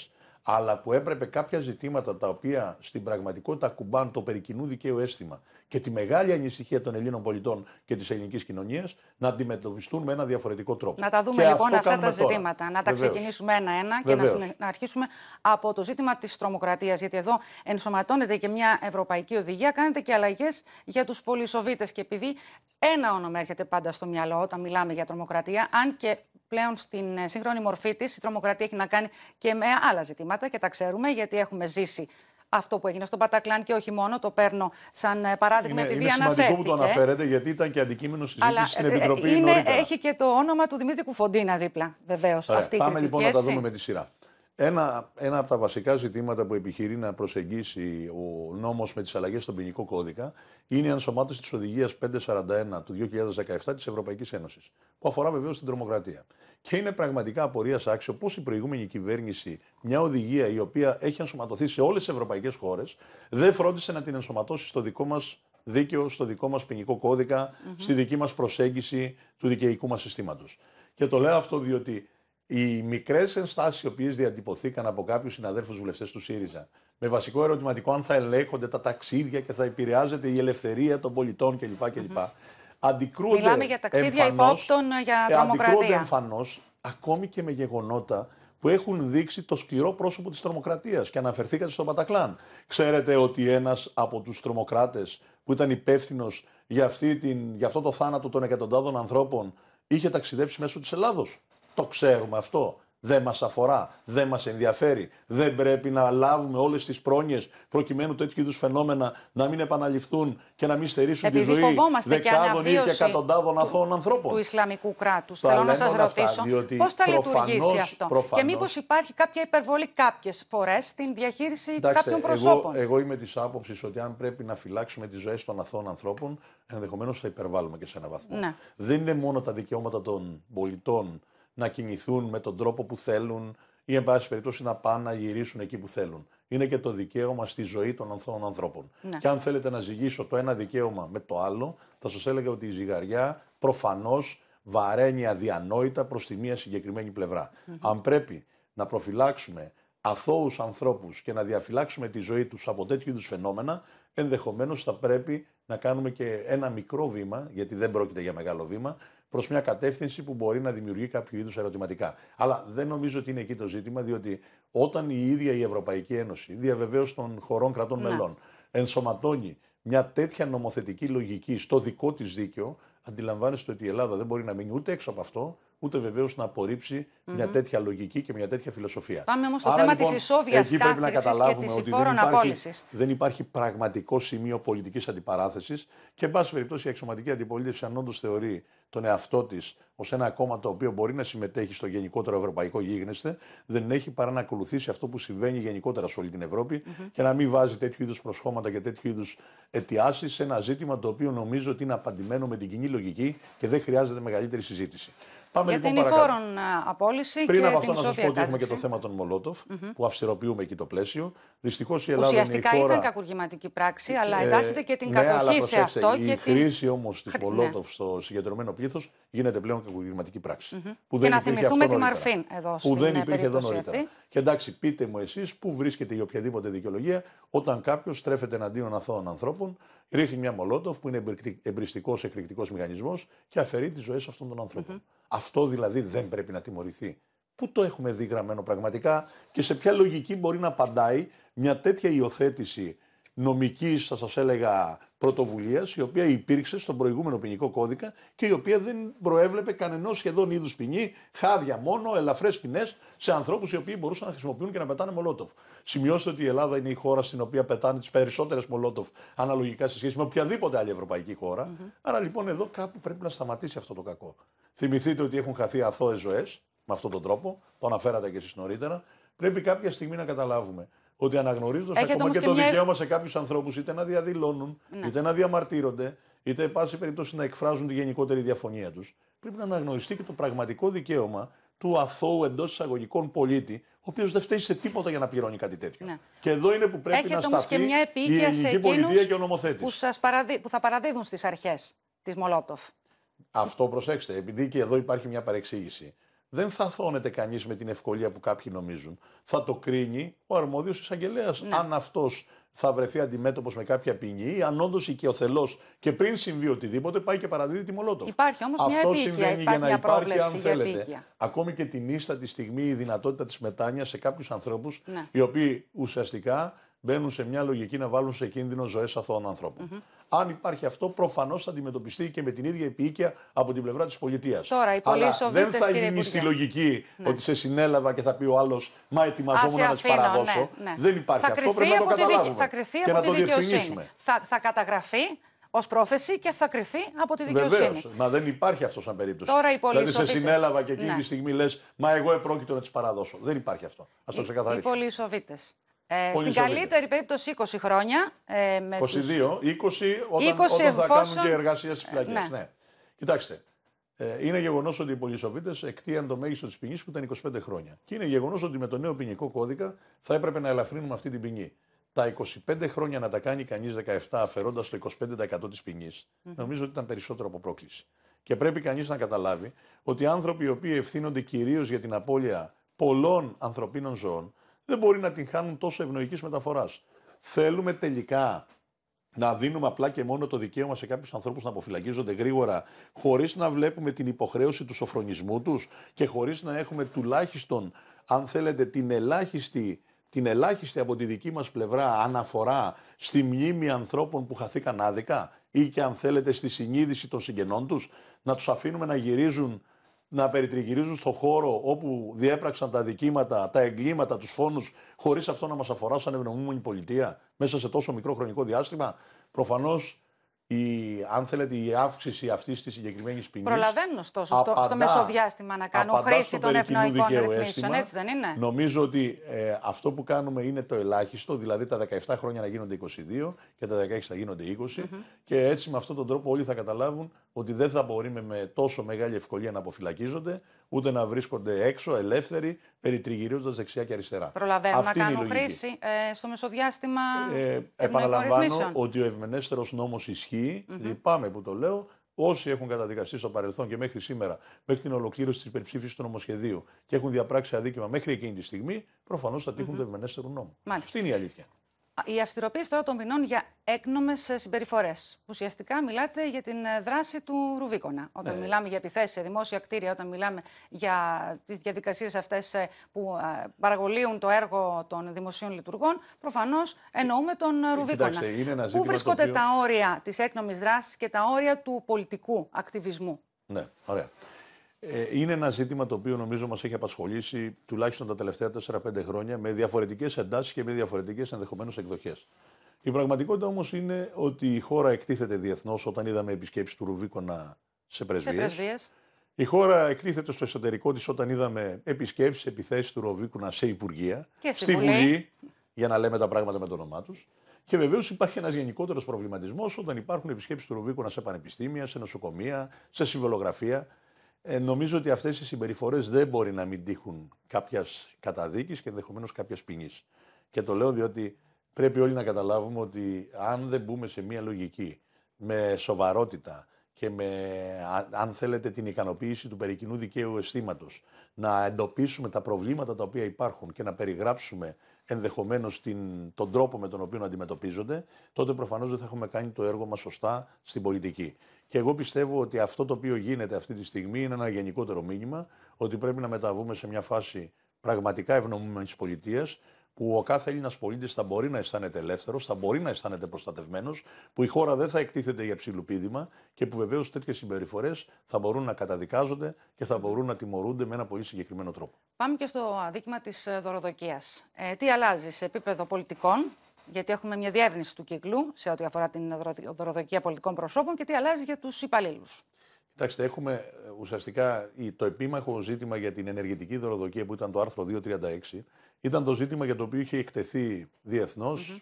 αλλά που έπρεπε κάποια ζητήματα τα οποία στην πραγματικότητα κουμπάν το περικοινού δικαίου αίσθημα και τη μεγάλη ανησυχία των Ελλήνων πολιτών και της ελληνικής κοινωνίας να αντιμετωπιστούν με ένα διαφορετικό τρόπο. Να τα δούμε και λοιπόν αυτά τα ζητήματα. Να τα Βεβαίως. ξεκινήσουμε ένα-ένα και να, να αρχίσουμε από το ζήτημα της τρομοκρατίας. Γιατί εδώ ενσωματώνεται και μια ευρωπαϊκή οδηγία. Κάνετε και αλλαγές για τους πολυσοβίτες. Και επειδή ένα όνομα έρχεται πάντα στο μυαλό όταν μιλάμε για τρομοκρατία, αν και πλέον στην ε, σύγχρονη μορφή της, η τρομοκρατία έχει να κάνει και με άλλα ζητήματα και τα ξέρουμε γιατί έχουμε ζήσει αυτό που έγινε στον Πατακλάν και όχι μόνο, το παίρνω σαν ε, παράδειγμα. Είναι, είναι σημαντικό που το αναφέρετε, γιατί ήταν και αντικείμενο συζήτηση Αλλά, στην ε, Επιτροπή είναι, Έχει και το όνομα του Δημήτρη Κουφοντίνα δίπλα, βεβαίως. Πάμε λοιπόν να τα δούμε με τη σειρά. Ένα, ένα από τα βασικά ζητήματα που επιχειρεί να προσεγγίσει ο νόμος με τις αλλαγές στον ποινικό κώδικα είναι η ενσωμάτωση της οδηγίας 541 του 2017 της Ευρωπαϊκής Ένωσης που αφορά βεβαίως την τρομοκρατία. Και είναι πραγματικά απορίας άξιο πώς η προηγούμενη κυβέρνηση, μια οδηγία η οποία έχει ενσωματωθεί σε όλες τις ευρωπαϊκές χώρες, δεν φρόντισε να την ενσωματώσει στο δικό μας δίκαιο, στο δικό μας ποινικό στη δική μας προσέγγιση του δικαιικού μας συστήματος. Και το λέω αυτό διότι οι μικρές ενστάσεις οι οποίες διατυπωθήκαν από κάποιους συναδέλφους βουλευτές του ΣΥΡΙΖΑ με βασικό ερωτηματικό αν θα ελέγχονται τα ταξίδια και θα επηρεάζεται η ελευθερία των πολιτών κλπ. κλπ. Αντικρούνται Μιλάμε για ταξίδια εμφανώς, υπόπτων ε, για ε, τρομοκρατία. Αντικρούνται εμφανώς ακόμη και με γεγονότα που έχουν δείξει το σκληρό πρόσωπο της τρομοκρατίας και αναφερθήκατε στον Πατακλάν. Ξέρετε ότι ένας από τους τρομοκράτες που ήταν υπεύθυνος για, για αυτό το θάνατο των εκατοντάδων ανθρώπων είχε ταξιδέψει μέσω της Ελλάδος. Το ξέρουμε αυτό. Δεν μας αφορά, δεν μας ενδιαφέρει, δεν πρέπει να λάβουμε όλες τις πρόνοιες προκειμένου τέτοιου είδους φαινόμενα να μην επαναληφθούν και να μην στερήσουν Επειδή τη ζωή δεκάδων ή και εκατοντάδων αθώων ανθρώπων. Του Ισλαμικού κράτους. Θέλω να σα ρωτήσω πώ πώς θα προφανώς, λειτουργήσει αυτό προφανώς, και μήπως υπάρχει κάποια υπερβολή κάποιες φορές στην διαχείριση εντάξτε, κάποιων προσώπων. Εγώ, εγώ είμαι της άποψης ότι αν πρέπει να φυλάξουμε τις ζωές των αθώων ανθρώπων ενδεχομένως θα υπερβάλλουμε και σε ένα βαθμό. Ναι. Δεν είναι μόνο τα δικαιώματα των πολιτών να κινηθούν με τον τρόπο που θέλουν ή, εν πάση περιπτώσει, να πάνε να γυρίσουν εκεί που θέλουν. Είναι και το δικαίωμα στη ζωή των ανθρώπων ανθρώπων. Ναι. Και αν θέλετε να ζυγίσω το ένα δικαίωμα με το άλλο, θα σας έλεγα ότι η ζυγαριά προφανώς βαραίνει αδιανόητα προς τη μία συγκεκριμένη Αν πρέπει να προφυλάξουμε αθώους ανθρώπους και να διαφυλάξουμε τη ζωή τους από τέτοιου είδους φαινόμενα, ενδεχομένως θα πρέπει να κάνουμε και ένα μικρό βήμα, γιατί δεν πρόκειται για μεγάλο βήμα, προς μια κατεύθυνση που μπορεί να δημιουργεί κάποιο είδους ερωτηματικά. Αλλά δεν νομίζω ότι είναι εκεί το ζήτημα, διότι όταν η ίδια η Ευρωπαϊκή Ένωση, διαβεβαίω των χωρών κρατών ναι. μελών, ενσωματώνει μια τέτοια νομοθετική λογική στο δικό της δίκαιο, αντιλαμβάνεστε ότι η Ελλάδα δεν μπορεί να μείνει ούτε έξω από αυτό, ούτε βεβαίως να απορριψει mm-hmm. μια τέτοια λογική και μια τέτοια φιλοσοφία. Πάμε όμως στο Άρα, θέμα λοιπόν, τη ισόβιας Εκεί πρέπει να καταλάβουμε ότι δεν υπάρχει, δεν υπάρχει πραγματικό σημείο πολιτικής αντιπαράθεσης και, εν πάση περιπτώσει, η εξωματική αντιπολίτευση, αν όντως θεωρεί τον εαυτό της ως ένα κόμμα το οποίο μπορεί να συμμετέχει στο γενικότερο ευρωπαϊκό γίγνεσθε, δεν έχει παρά να ακολουθήσει αυτό που συμβαίνει γενικότερα σε όλη την ευρωπη mm-hmm. και να μην βάζει τέτοιου είδους προσχώματα και τέτοιου είδους αιτιάσεις σε ένα ζήτημα το οποίο νομίζω ότι είναι απαντημένο με την κοινή λογική και δεν χρειάζεται μεγαλύτερη συζήτηση. Πάμε για λοιπόν την ε, απόλυση. Πριν και από αυτό, να σας πω ότι έχουμε και το θέμα των Μολότοφ, mm-hmm. που αυστηροποιούμε εκεί το πλαίσιο. Δυστυχώς η Ελλάδα. Ουσιαστικά είναι η χώρα... ήταν κακουργηματική πράξη, αλλά ε, εντάσσεται και την ε, ναι, κατοχή σε αυτό. Η και χρήση την... όμως της Μολότοφ στο συγκεντρωμένο πλήθος γίνεται πλέον κακουργηματική πράξη. Mm-hmm. Που δεν και να θυμηθούμε τη Μαρφίν εδώ Που δεν ε, υπήρχε εδώ νωρίτερα. Και εντάξει, πείτε μου εσείς πού βρίσκεται η οποιαδήποτε δικαιολογία όταν κάποιος στρέφεται εναντίον αθώων ανθρώπων, ρίχνει μια Μολότοφ που είναι εμπριστικός εκρηκτικός μηχανισμός και αφαιρεί τις ζωές αυτών των ανθρώπων. Αυτό δηλαδή δεν πρέπει να τιμωρηθεί. Πού το έχουμε δει γραμμένο πραγματικά και σε ποια λογική μπορεί να απαντάει μια τέτοια υιοθέτηση νομικής, θα σας έλεγα, πρωτοβουλίας, η οποία υπήρξε στον προηγούμενο ποινικό κώδικα και η οποία δεν προέβλεπε κανενός σχεδόν είδους ποινή, χάδια μόνο, ελαφρές ποινές σε ανθρώπους οι οποίοι μπορούσαν να χρησιμοποιούν και να πετάνε μολότοφ. Σημειώστε ότι η Ελλάδα είναι η χώρα στην οποία πετάνε τις περισσότερες μολότοφ αναλογικά σε σχέση με οποιαδήποτε άλλη ευρωπαϊκή χώρα. Άρα λοιπόν εδώ κάπου πρέπει να σταματήσει αυτό το κακό. Θυμηθείτε ότι έχουν χαθεί αθώες ζωές με αυτόν τον τρόπο. Το αναφέρατε και εσείς νωρίτερα. Πρέπει κάποια στιγμή να καταλάβουμε ότι αναγνωρίζοντας ακόμα και, το μια... δικαίωμα σε κάποιους ανθρώπους είτε να διαδηλώνουν, ναι. είτε να διαμαρτύρονται, είτε πάση περιπτώσει να εκφράζουν τη γενικότερη διαφωνία τους, πρέπει να αναγνωριστεί και το πραγματικό δικαίωμα του αθώου εντός εισαγωγικών πολίτη, ο οποίος δεν φταίει σε τίποτα για να πληρώνει κάτι τέτοιο. Ναι. Και εδώ είναι που πρέπει να σταθεί και μια η ελληνική πολιτεία και ο νομοθέτης. Που, που θα παραδίδουν στις αρχές της Μολότοφ. Αυτό προσέξτε, επειδή και εδώ υπάρχει μια παρεξήγηση. Δεν θα θώνεται κανείς με την ευκολία που κάποιοι νομίζουν. Θα το κρίνει ο αρμόδιος εισαγγελέας. Ναι. Αν αυτός θα βρεθεί αντιμέτωπος με κάποια ποινή, ή αν όντως οικειοθελώς και πριν συμβεί οτιδήποτε, πάει και παραδίδει τη Μολότοφ. Υπάρχει όμως μια Αυτό συμβαίνει για να υπάρχει, αν θέλετε. Ακόμη και την ίστατη στιγμή η δυνατότητα της μετάνοιας σε κάποιους ανθρώπους, ναι. οι οποίοι ουσιαστικά μπαίνουν σε μια λογική να βάλουν σε κίνδυνο ζωές αθώων Αν υπάρχει αυτό, προφανώς θα αντιμετωπιστεί και με την ίδια επίοικια από την πλευρά της πολιτείας. Τώρα, οι Αλλά δεν θα γίνει στη λογική ναι. ότι σε συνέλαβα και θα πει ο άλλος Μα ετοιμαζόμουν να τι παραδώσω. Ναι, ναι. Δεν υπάρχει αυτό. Πρέπει να το καταλάβουμε Θα και να το διευκρινίσουμε. Θα, θα καταγραφεί ως πρόθεση και θα κρυφθεί από τη δικαιοσύνη. Βεβαίως. Μα δεν υπάρχει αυτό σαν περίπτωση. Τώρα η δηλαδή, σε συνέλαβα και ναι. εκείνη τη στιγμή λες Μα εγώ επρόκειτο να τις παραδώσω. Δεν υπάρχει αυτό. Ας το ξεκαθαρίσουμε. Οι ε, στην καλύτερη περίπτωση 20 χρόνια. Ε, με 22, 20, όταν, 20 όταν θα κάνουν και εργασία στις ε, πλαγιές. Ναι. ναι. Κοιτάξτε, ε, είναι γεγονός ότι οι πολυσοβίτες εκτείαν το μέγιστο της ποινής που ήταν 25 χρόνια. Και είναι γεγονός ότι με το νέο ποινικό κώδικα θα έπρεπε να ελαφρύνουμε αυτή την ποινή. Τα 25 χρόνια να τα κάνει κανείς 17 αφαιρώντας το 25% της ποινη, νομίζω ότι ήταν περισσότερο από πρόκληση. Και πρέπει κανείς να καταλάβει ότι άνθρωποι οι οποίοι ευθύνονται κυρίως για την απώλεια πολλών ανθρωπίνων ζώων, δεν μπορεί να την χάνουν τόσο ευνοϊκής μεταφοράς. Θέλουμε τελικά να δίνουμε απλά και μόνο το δικαίωμα σε κάποιους ανθρώπους να αποφυλακίζονται γρήγορα, χωρίς να βλέπουμε την υποχρέωση του σοφρονισμού τους και χωρίς να έχουμε τουλάχιστον, αν θέλετε, την ελάχιστη, την ελάχιστη από τη δική μας πλευρά αναφορά στη μνήμη ανθρώπων που χαθήκαν άδικα ή και αν θέλετε στη συνείδηση των συγγενών τους, να τους αφήνουμε να γυρίζουν να περιτριγυρίζουν στο χώρο όπου διέπραξαν τα δικήματα, τα εγκλήματα, τους φόνους, χωρίς αυτό να μας αφορά σαν ευνομούμενη πολιτεία μέσα σε τόσο μικρό χρονικό διάστημα. Προφανώς η, αν θέλετε, η αύξηση αυτής της συγκεκριμένης ποινής. Προλαβαίνουν ωστόσο στο, μέσο μεσοδιάστημα να κάνουν χρήση των ευνοϊκών ρυθμίσεων, έτσι δεν είναι. Νομίζω ότι ε, αυτό που κάνουμε είναι το ελάχιστο, δηλαδή τα 17 χρόνια να γίνονται 22 και τα 16 να γίνονται 20. Και έτσι με αυτόν τον τρόπο όλοι θα καταλάβουν ότι δεν θα μπορούμε με τόσο μεγάλη ευκολία να αποφυλακίζονται, ούτε να βρίσκονται έξω, ελεύθεροι, περιτριγυρίζοντας δεξιά και αριστερά. Προλαβαίνω να κάνω χρήση ε, στο μεσοδιάστημα. Ε, επαναλαμβάνω ότι ο ευμενέστερο νόμος ισχύει. Mm-hmm. Λυπάμαι που το λέω. Όσοι έχουν καταδικαστεί στο παρελθόν και μέχρι σήμερα, μέχρι την ολοκλήρωση της υπερψήφισης του νομοσχεδίου και έχουν διαπράξει αδίκημα μέχρι εκείνη τη στιγμή, προφανώς θα τυχουν mm-hmm. νόμο. Αυτή είναι η αλήθεια. Η αυστηροποίηση τώρα των ποινών για έκνομες συμπεριφορές. Ουσιαστικά μιλάτε για την ε, δράση του Ρουβίκονα. Όταν ε. μιλάμε για επιθέσεις σε δημόσια κτίρια, όταν μιλάμε για τις διαδικασίες αυτές ε, που παραγωγούν το έργο των δημοσίων λειτουργών, προφανώς εννοούμε τον Ρουβίκονα. είναι Πού βρίσκονται τα όρια της έκνομης δράσης και τα όρια του πολιτικού ακτιβισμού. Ναι, ωραία. Ε, είναι ένα ζήτημα το οποίο νομίζω μας έχει απασχολήσει τουλάχιστον τα τελευταία 4-5 χρόνια με διαφορετικές εντάσεις και με διαφορετικές ενδεχομένως εκδοχές. Η πραγματικότητα όμως είναι ότι η χώρα εκτίθεται διεθνώς όταν είδαμε επισκέψεις του Ρουβίκονα σε πρεσβείε. Η χώρα εκτίθεται στο εσωτερικό της όταν είδαμε επισκέψεις, επιθέσεις του Ρουβίκονα σε υπουργεία, στη, Βουλή. Βουλή, για να λέμε τα πράγματα με το όνομά τους. Και βεβαίως υπάρχει ένας γενικότερος προβληματισμός όταν υπάρχουν επισκέψεις του Ρουβίκονα σε πανεπιστήμια, σε νοσοκομεία, σε συμβολογραφία. Ε, νομίζω ότι αυτές οι συμπεριφορές δεν μπορεί να μην τύχουν κάποιας καταδίκης και ενδεχομένως κάποιας ποινής. Και το λέω διότι πρέπει όλοι να καταλάβουμε ότι αν δεν μπούμε σε μία λογική με σοβαρότητα και με, αν θέλετε, την ικανοποίηση του περικοινού δικαίου αισθήματος, να εντοπίσουμε τα προβλήματα τα οποία υπάρχουν και να περιγράψουμε ενδεχομένως τον τρόπο με τον οποίο αντιμετωπίζονται, τότε προφανώς δεν θα έχουμε κάνει το έργο μας σωστά στην πολιτική. Και εγώ πιστεύω ότι αυτό το οποίο γίνεται αυτή τη στιγμή είναι ένα γενικότερο μήνυμα ότι πρέπει να μεταβούμε σε μια φάση πραγματικά ευνομούμενης πολιτείας, που ο κάθε Έλληνας πολίτης θα μπορεί να αισθάνεται ελεύθερος, θα μπορεί να αισθάνεται προστατευμένος, που η χώρα δεν θα εκτίθεται για ψηλοπίδημα και που βεβαίως τέτοιες συμπεριφορές θα μπορούν να καταδικάζονται και θα μπορούν να τιμωρούνται με ένα πολύ συγκεκριμένο τρόπο. Πάμε και στο αδίκημα της ε, δωροδοκίας. Ε, τι αλλάζει σε επίπεδο πολιτικών, γιατί έχουμε μια διεύρυνση του κύκλου σε ό,τι αφορά την δωροδοκία πολιτικών προσώπων, και τι αλλάζει για τους υπαλλήλους. Κοιτάξτε, έχουμε ε, ουσιαστικά το επίμαχο ζήτημα για την ενεργητική δωροδοκία που ήταν το άρθρο 236 ήταν το ζήτημα για το οποίο είχε εκτεθεί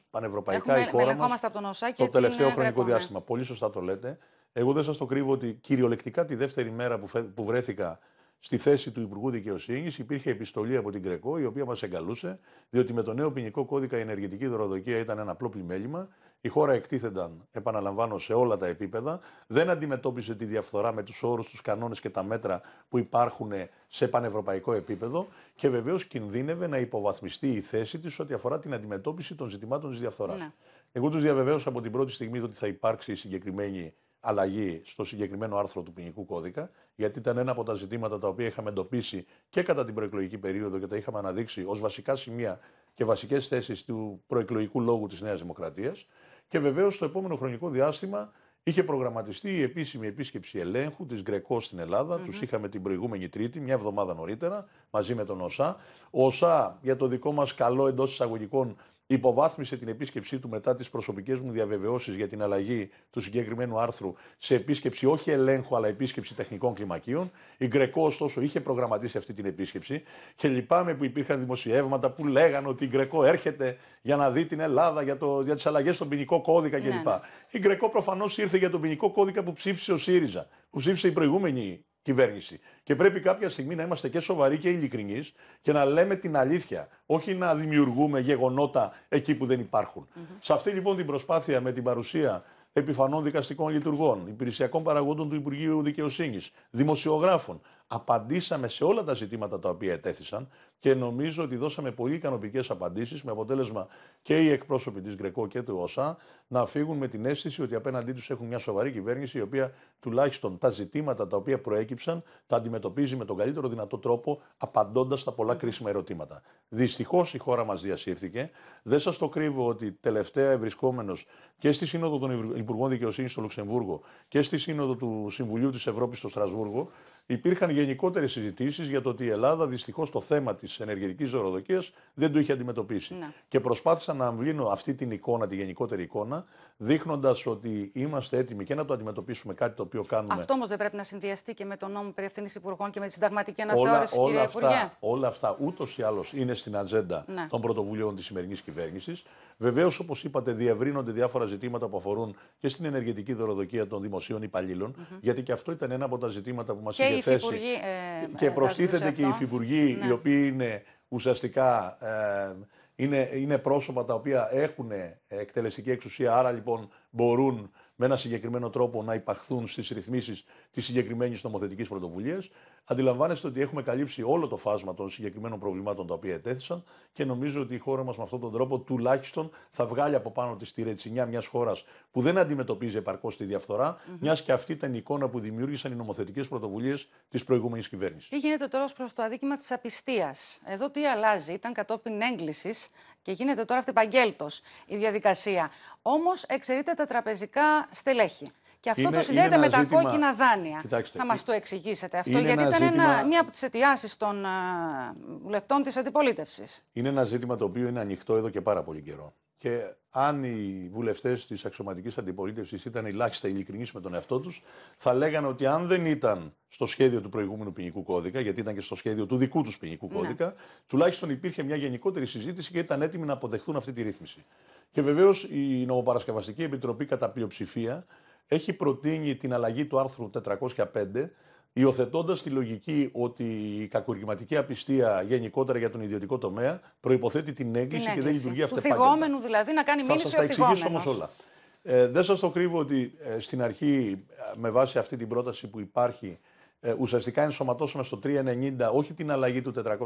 πανευρωπαϊκά Έχουμε, η χώρα μας τον το ε, τελευταίο χρονικό διάστημα. Πολύ σωστά το λέτε. Εγώ δεν σας το κρύβω ότι κυριολεκτικά τη δεύτερη μέρα που, που βρέθηκα Στη θέση του Υπουργού Δικαιοσύνης υπήρχε επιστολή από την Κρεκό, η οποία μας εγκαλούσε, διότι με το νέο ποινικό κώδικα η ενεργητική δωροδοκία ήταν ένα απλό πλημέλημα. Η χώρα εκτίθενταν, επαναλαμβάνω, σε όλα τα επίπεδα. Δεν αντιμετώπισε τη διαφθορά με τους όρους, τους κανόνες και τα μέτρα που υπάρχουν σε πανευρωπαϊκό επίπεδο. Και βεβαίως κινδύνευε να υποβαθμιστεί η θέση της ό,τι αφορά την αντιμετώπιση των ζητημάτων της διαφθοράς. Ναι. Εγώ τους διαβεβαίωσα από την πρώτη στιγμή ότι θα υπάρξει συγκεκριμένη αλλαγή στο συγκεκριμένο άρθρο του ποινικού κώδικα, γιατί ήταν ένα από τα ζητήματα τα οποία είχαμε εντοπίσει και κατά την προεκλογική περίοδο και τα είχαμε αναδείξει ως βασικά σημεία και βασικές θέσεις του προεκλογικού λόγου της Νέας Δημοκρατίας. Και βεβαίως στο επόμενο χρονικό διάστημα είχε προγραμματιστεί η επίσημη επίσκεψη ελέγχου της Γκρεκό στην Ελλάδα. Τους είχαμε την προηγούμενη Τρίτη, μια εβδομάδα νωρίτερα, μαζί με τον Ωσά. Ο ΟΣΑ, για το δικό μας καλό εντός εισαγωγικών, υποβάθμισε την επίσκεψή του μετά τις προσωπικές μου διαβεβαιώσεις για την αλλαγή του συγκεκριμένου άρθρου σε επίσκεψη όχι ελέγχου αλλά επίσκεψη τεχνικών κλιμακίων. Η Γκρεκό, ωστόσο, είχε προγραμματίσει αυτή την επίσκεψη και λυπάμαι που υπήρχαν δημοσιεύματα που λέγανε ότι η Γκρεκό έρχεται για να δει την Ελλάδα, για, το, για τις αλλαγές στον ποινικό κώδικα κλπ. Ναι, ναι. Η Γκρεκό προφανώς ήρθε για τον ποινικό κώδικα που ψήφισε ο ΣΥΡΙΖΑ, που ψήφισε η προηγούμενη κυβέρνηση. Και πρέπει κάποια στιγμή να είμαστε και σοβαροί και ειλικρινείς και να λέμε την αλήθεια. Όχι να δημιουργούμε γεγονότα εκεί που δεν υπαρχουν Σε αυτή λοιπόν την προσπάθεια με την παρουσία επιφανών δικαστικών λειτουργών, υπηρεσιακών παραγόντων του Υπουργείου Δικαιοσύνης, δημοσιογράφων, απαντήσαμε σε όλα τα ζητήματα τα οποία ετέθησαν και νομίζω ότι δώσαμε πολύ ικανοποιητικές απαντήσεις με αποτέλεσμα και οι εκπρόσωποι της Γκρεκό και του ΩΣΑ να φύγουν με την αίσθηση ότι απέναντί τους έχουν μια σοβαρή κυβέρνηση η οποία τουλάχιστον τα ζητήματα τα οποία προέκυψαν τα αντιμετωπίζει με τον καλύτερο δυνατό τρόπο απαντώντας στα πολλά κρίσιμα ερωτήματα. Δυστυχώς η χώρα μας διασύρθηκε. Δεν σας το κρύβω ότι τελευταία ευρισκόμενος και στη Σύνοδο των Υπουργών Δικαιοσύνης στο Λουξεμβούργο και στη Σύνοδο του Συμβουλίου της Ευρώπης στο Στρασβούργο υπήρχαν γενικότερες συζητήσεις για το ότι η Ελλάδα δυστυχώς το θέμα της ενεργετική δωροδοκίας δεν το είχε αντιμετωπίσει. Να. Και προσπάθησα να αμβλύνω αυτή την εικόνα, τη γενικότερη εικόνα, δείχνοντας ότι είμαστε έτοιμοι και να το αντιμετωπίσουμε κάτι το οποίο κάνουμε. Αυτό όμως δεν πρέπει να συνδυαστεί και με τον νόμο περί ευθύνης υπουργών και με τη συνταγματική αναθεώρηση, όλα, όλα αυτά, Όλα αυτά ούτως ή άλλως είναι στην ατζέντα ναι. των πρωτοβουλίων της σημερινής κυβέρνησης. Βεβαίως, όπως είπατε, διευρύνονται διάφορα ζητήματα που αφορούν και στην ενεργετική δωροδοκία των δημοσίων υπαλλήλων, mm-hmm. γιατί και αυτό ήταν ένα από τα ζητήματα που μας ε, και θέση. Ε, και προστίθενται και οι υφυπουργοί οι ναι. οποίοι είναι ουσιαστικά ε, είναι, είναι πρόσωπα τα οποία έχουν εκτελεστική εξουσία, άρα λοιπόν μπορούν με ένα συγκεκριμένο τρόπο να υπαχθούν στις ρυθμίσεις της συγκεκριμένης νομοθετικής πρωτοβουλίας. Αντιλαμβάνεστε ότι έχουμε καλύψει όλο το φάσμα των συγκεκριμένων προβλημάτων τα οποία ετέθησαν και νομίζω ότι η χώρα μας με αυτόν τον τρόπο τουλάχιστον θα βγάλει από πάνω της τη ρετσινιά μιας χώρας που δεν αντιμετωπίζει επαρκώς τη διαφθορά, μιας και αυτή ήταν η εικόνα που δημιούργησαν οι νομοθετικές πρωτοβουλίες της προηγούμενης κυβέρνησης. Τι γίνεται τώρα προς το αδίκημα της απιστίας. Εδώ τι αλλάζει. Ήταν κατόπιν έγκλησης και γίνεται τώρα αυτεπαγγέλτος η διαδικασία. Όμως εξαιρείται τα τραπεζικά στελέχη. Και αυτό το συνδέεται με τα κόκκινα δάνεια. Κοιτάξτε, θα μας το εξηγήσετε αυτό, γιατί ένα ήταν μία από τις αιτιάσεις των βουλευτών ε, της αντιπολίτευσης. Είναι ένα ζήτημα το οποίο είναι ανοιχτό εδώ και πάρα πολύ καιρό. Και αν οι βουλευτές της αξιωματικής αντιπολίτευσης ήταν ελάχιστα ειλικρινείς με τον εαυτό τους, θα λέγανε ότι αν δεν ήταν στο σχέδιο του προηγούμενου ποινικού κώδικα, γιατί ήταν και στο σχέδιο του δικού τους ποινικού ναι. κώδικα, τουλάχιστον υπήρχε μια γενικότερη συζήτηση και ήταν έτοιμοι να αποδεχθούν αυτή τη ρύθμιση. Και βεβαίως η Νομοπαρασκευαστική Επιτροπή, κατά πλειοψηφία, έχει προτείνει την αλλαγή του άρθρου 405 Υιοθετώντας τη λογική ότι η κακουργηματική απιστία γενικότερα για τον ιδιωτικό τομέα προποθέτει την έγκληση, και δεν λειτουργεί αυτό Του θυγόμενου δηλαδή, να κάνει μήνυση Θα σας τα εξηγήσω όμως όλα. Ε, δεν σας το κρύβω ότι ε, στην αρχή, ε, με βάση αυτή την πρόταση που υπάρχει, ε, ουσιαστικά ενσωματώσουμε στο 390 όχι την αλλαγή του 405,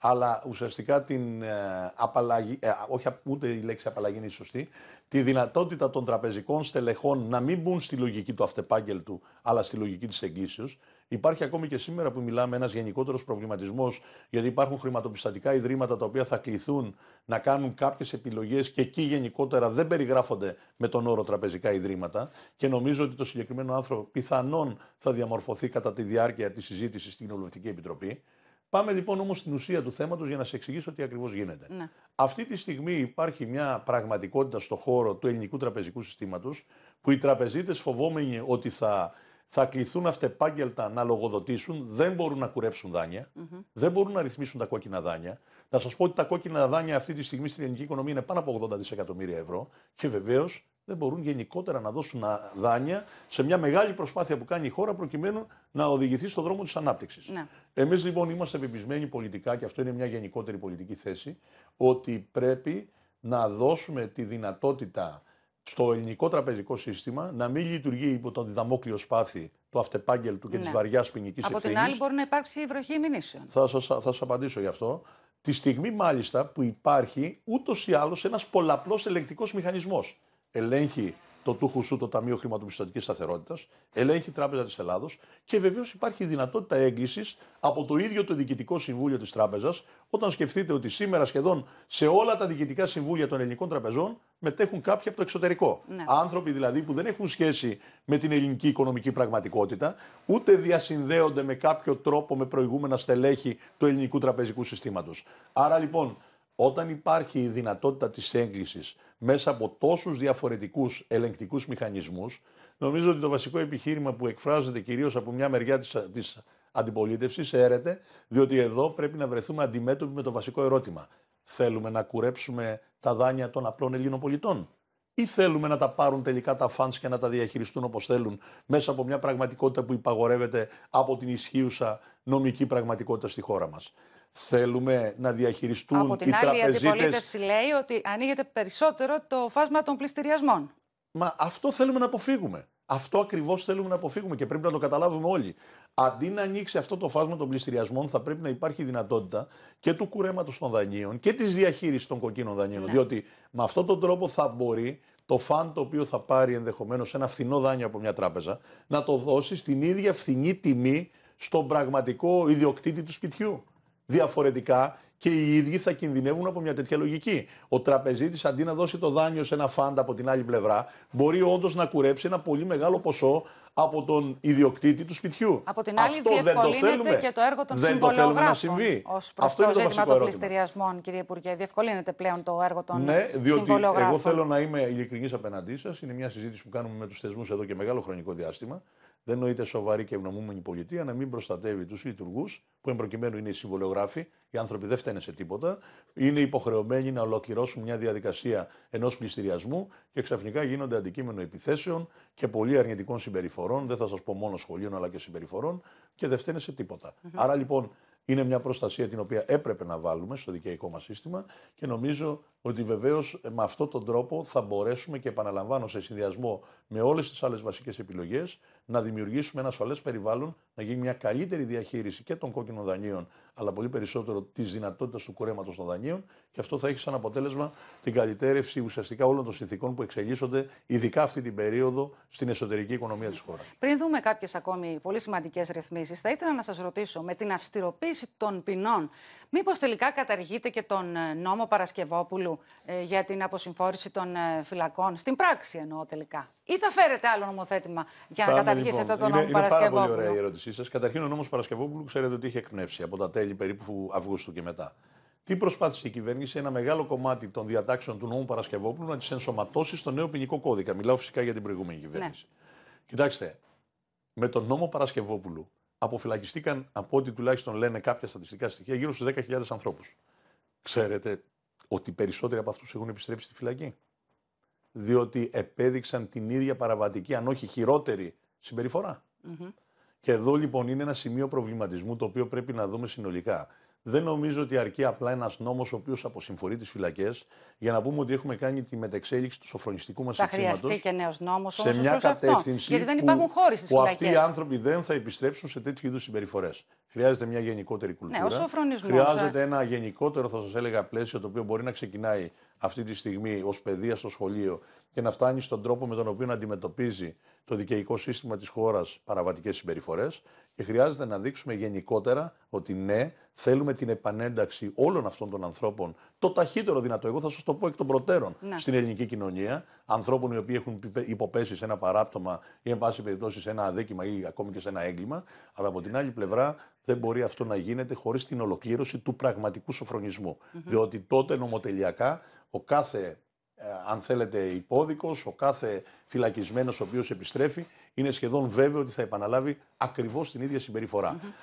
αλλά ουσιαστικά την ε, απαλλαγή, ε, όχι ούτε η λέξη απαλλαγή είναι σωστή, τη δυνατότητα των τραπεζικών στελεχών να μην μπουν στη λογική του αυτεπάγγελτου, αλλά στη λογική της εγκλήσεως. Υπάρχει ακόμη και σήμερα που μιλάμε ένας γενικότερος προβληματισμός, γιατί υπάρχουν χρηματοπιστωτικά ιδρύματα τα οποία θα κληθούν να κάνουν κάποιες επιλογές και εκεί γενικότερα δεν περιγράφονται με τον όρο τραπεζικά ιδρύματα. Και νομίζω ότι το συγκεκριμένο άνθρωπο πιθανόν θα διαμορφωθεί κατά τη διάρκεια της συζήτησης στην Κοινοβουλευτική Επιτροπή. Πάμε λοιπόν όμως στην ουσία του θέματος για να σε εξηγήσω τι ακριβώς γίνεται. Ναι. Αυτή τη στιγμή υπάρχει μια πραγματικότητα στον χώρο του ελληνικού τραπεζικού συστήματος που οι τραπεζίτες φοβόμενοι ότι θα θα κληθούν αυτεπάγγελτα να λογοδοτήσουν, δεν μπορούν να κουρέψουν δεν μπορούν να ρυθμίσουν τα κόκκινα δάνεια. Να σας πω ότι τα κόκκινα δάνεια αυτή τη στιγμή στην ελληνική οικονομία είναι πάνω από 80 δισεκατομμύρια ευρώ και βεβαίως δεν μπορούν γενικότερα να δώσουν δάνεια σε μια μεγάλη προσπάθεια που κάνει η χώρα προκειμένου να οδηγηθεί στον δρόμο της ανάπτυξης. Ναι. Εμείς λοιπόν είμαστε πεπισμένοι πολιτικά, και αυτό είναι μια γενικότερη πολιτική θέση, ότι πρέπει να δώσουμε τη δυνατότητα στο ελληνικό τραπεζικό σύστημα να μην λειτουργεί υπό το διδαμόκλειο σπάθη του αυτεπάγγελτου και ναι. τη βαριάς ποινικής ευθύνη. Από την άλλη, μπορεί να υπάρξει η βροχή μηνύσεων. Θα σας θα σας απαντήσω γι' αυτό. Τη στιγμή μάλιστα που υπάρχει ούτως ή άλλως ένας πολλαπλός ελεγκτικός μηχανισμός. Ελέγχει το του Χουσού, το Ταμείο Χρηματοπιστωτικής Σταθερότητας, ελέγχει η Τράπεζα της Ελλάδος και βεβαίως υπάρχει δυνατότητα έγκληση από το ίδιο το Διοικητικό Συμβούλιο της Τράπεζας, όταν σκεφτείτε ότι σήμερα σχεδόν σε όλα τα διοικητικά συμβούλια των ελληνικών τραπεζών μετέχουν κάποιοι από το εξωτερικό. Ναι. Άνθρωποι δηλαδή που δεν έχουν σχέση με την ελληνική οικονομική πραγματικότητα, ούτε διασυνδέονται με κάποιο τρόπο με προηγούμενα στελέχη του ελληνικού τραπεζικού συστήματος. Άρα λοιπόν, όταν υπάρχει η δυνατότητα της έγκληση μέσα από τόσους διαφορετικούς ελεγκτικούς μηχανισμούς, νομίζω ότι το βασικό επιχείρημα που εκφράζεται κυρίως από μια μεριά της, της αντιπολίτευσης έρεται, διότι εδώ πρέπει να βρεθούμε αντιμέτωποι με το βασικό ερώτημα. Θέλουμε να κουρέψουμε τα δάνεια των απλών Ελλήνων πολιτών ή θέλουμε να τα πάρουν τελικά τα φαντς και να τα διαχειριστούν όπως θέλουν μέσα από μια πραγματικότητα που υπαγορεύεται από την ισχύουσα νομική πραγματικότητα στη χώρα μας θέλουμε να διαχειριστούν οι τραπεζίτες. Από την άλλη η αντιπολίτευση λέει ότι ανοίγεται περισσότερο το φάσμα των πληστηριασμών. Μα αυτό θέλουμε να αποφύγουμε. Αυτό ακριβώς θέλουμε να αποφύγουμε και πρέπει να το καταλάβουμε όλοι. Αντί να ανοίξει αυτό το φάσμα των πληστηριασμών, θα πρέπει να υπάρχει δυνατότητα και του κουρέματος των δανείων και της διαχείρισης των κοκκίνων δανείων. Ναι. Διότι με αυτόν τον τρόπο θα μπορεί το φαν το οποίο θα πάρει ενδεχομένως ένα φθηνό δάνειο από μια τράπεζα να το δώσει στην ίδια φθηνή τιμή στον πραγματικό ιδιοκτήτη του σπιτιού. Διαφορετικά και οι ίδιοι θα κινδυνεύουν από μια τέτοια λογική. Ο τραπεζίτης αντί να δώσει το δάνειο σε ένα φάντα από την άλλη πλευρά, μπορεί όντως να κουρέψει ένα πολύ μεγάλο ποσό από τον ιδιοκτήτη του σπιτιού. Από την άλλη, Αυτό δεν το και το έργο των δεν το θέλουμε να συμβεί. Ως προς Αυτό το είναι το βασικό ερώτημα. πληστηριασμών, κύριε Υπουργέ. Διευκολύνεται πλέον το έργο των ναι, διότι εγώ θέλω να είμαι ειλικρινής απέναντί σας. Είναι μια συζήτηση που κάνουμε με τους θεσμούς εδώ και μεγάλο χρονικό διάστημα δεν νοείται σοβαρή και ευνομούμενη πολιτεία να μην προστατεύει τους λειτουργούς, που εν είναι οι συμβολιογράφοι, οι άνθρωποι δεν φταίνε σε τίποτα, είναι υποχρεωμένοι να ολοκληρώσουν μια διαδικασία ενός πληστηριασμού και ξαφνικά γίνονται αντικείμενο επιθέσεων και πολύ αρνητικών συμπεριφορών, δεν θα σας πω μόνο σχολείων αλλά και συμπεριφορών, και δεν φταίνε σε τίποτα. Άρα λοιπόν είναι μια προστασία την οποία έπρεπε να βάλουμε στο δικαϊκό μας σύστημα και νομίζω ότι βεβαίως ε, με αυτόν τον τρόπο θα μπορέσουμε και επαναλαμβάνω σε συνδυασμό με όλες τις άλλες βασικές επιλογές να δημιουργήσουμε ένα ασφαλές περιβάλλον, να γίνει μια καλύτερη διαχείριση και των κόκκινων δανείων αλλά πολύ περισσότερο της δυνατότητας του κουρέματος των δανείων και αυτό θα έχει σαν αποτέλεσμα την καλυτέρευση ουσιαστικά όλων των συνθήκων που εξελίσσονται, ειδικά αυτή την περίοδο, στην εσωτερική οικονομία της χώρας. Πριν δούμε κάποιες ακόμη πολύ σημαντικές ρυθμίσεις, θα ήθελα να σας ρωτήσω με την αυστηροποίηση των ποινών, μήπως τελικά καταργείται και τον ε, νόμο Παρασκευόπουλου ε, για την αποσυμφόρηση των ε, φυλακών, στην πράξη εννοώ τελικά. Ή θα φέρετε άλλο νομοθέτημα για να καταργήσετε λοιπόν. τον νόμο Παρασκευόπουλου. Είναι πάρα πολύ ωραία η ερώτησή σας. Καταρχήν, ο νόμος Παρασκευόπουλου ξέρετε ότι είχε εκπνεύσει από τα τέλη τέλη περίπου Αυγούστου και μετά. Τι προσπάθησε η κυβέρνηση, ένα μεγάλο κομμάτι των διατάξεων του νόμου Παρασκευόπουλου να τις ενσωματώσει στο νέο ποινικό κώδικα. Μιλάω φυσικά για την προηγούμενη κυβέρνηση. Ναι. Κοιτάξτε, με τον νόμο Παρασκευόπουλου αποφυλακιστήκαν από ό,τι τουλάχιστον λένε κάποια στατιστικά στοιχεία γύρω στους 10.000 ανθρώπους. Ξέρετε ότι περισσότεροι από αυτούς έχουν επιστρέψει στη φυλακή. Διότι επέδειξαν την ίδια παραβατική, αν όχι χειρότερη, συμπεριφορά. Και εδώ λοιπόν είναι ένα σημείο προβληματισμού το οποίο πρέπει να δούμε συνολικά. Δεν νομίζω ότι αρκεί απλά ένας νόμος ο οποίος αποσυμφορεί τις φυλακές για να πούμε ότι έχουμε κάνει τη μετεξέλιξη του σοφρονιστικού μας συστήματο. Θα χρειαστεί και νέος νόμος σε μια κατεύθυνση. Αυτό, γιατί δεν υπάρχουν χώροι στις φυλακέ. Αυτοί οι άνθρωποι δεν θα επιστρέψουν σε τέτοιου είδους συμπεριφορές. Χρειάζεται μια γενικότερη ναι, κουλτούρα. Ναι, ο ε. Χρειάζεται ένα γενικότερο, θα σας έλεγα, πλαίσιο το οποίο μπορεί να ξεκινάει αυτή τη στιγμή ως παιδεία στο σχολείο και να φτάνει στον τρόπο με τον οποίο αντιμετωπίζει το δικαιωτικό σύστημα της χώρας παραβατικές συμπεριφορές. Και χρειάζεται να δείξουμε γενικότερα ότι ναι, θέλουμε την επανένταξη όλων αυτών των ανθρώπων το ταχύτερο δυνατό. Εγώ θα σας το πω εκ των προτέρων ναι. στην ελληνική κοινωνία. Ανθρώπων οι οποίοι έχουν υποπέσει σε ένα παράπτωμα ή, εν πάση περιπτώσει, σε ένα αδίκημα ή ακόμη και σε ένα έγκλημα. Αλλά από την άλλη πλευρά δεν μπορεί αυτό να γίνεται χωρίς την ολοκλήρωση του πραγματικού Διότι τότε νομοτελειακά ο κάθε, ε, αν θέλετε, υπόδικος, ο κάθε φυλακισμένος ο οποίος επιστρέφει, είναι σχεδόν βέβαιο ότι θα επαναλάβει ακριβώς την ίδια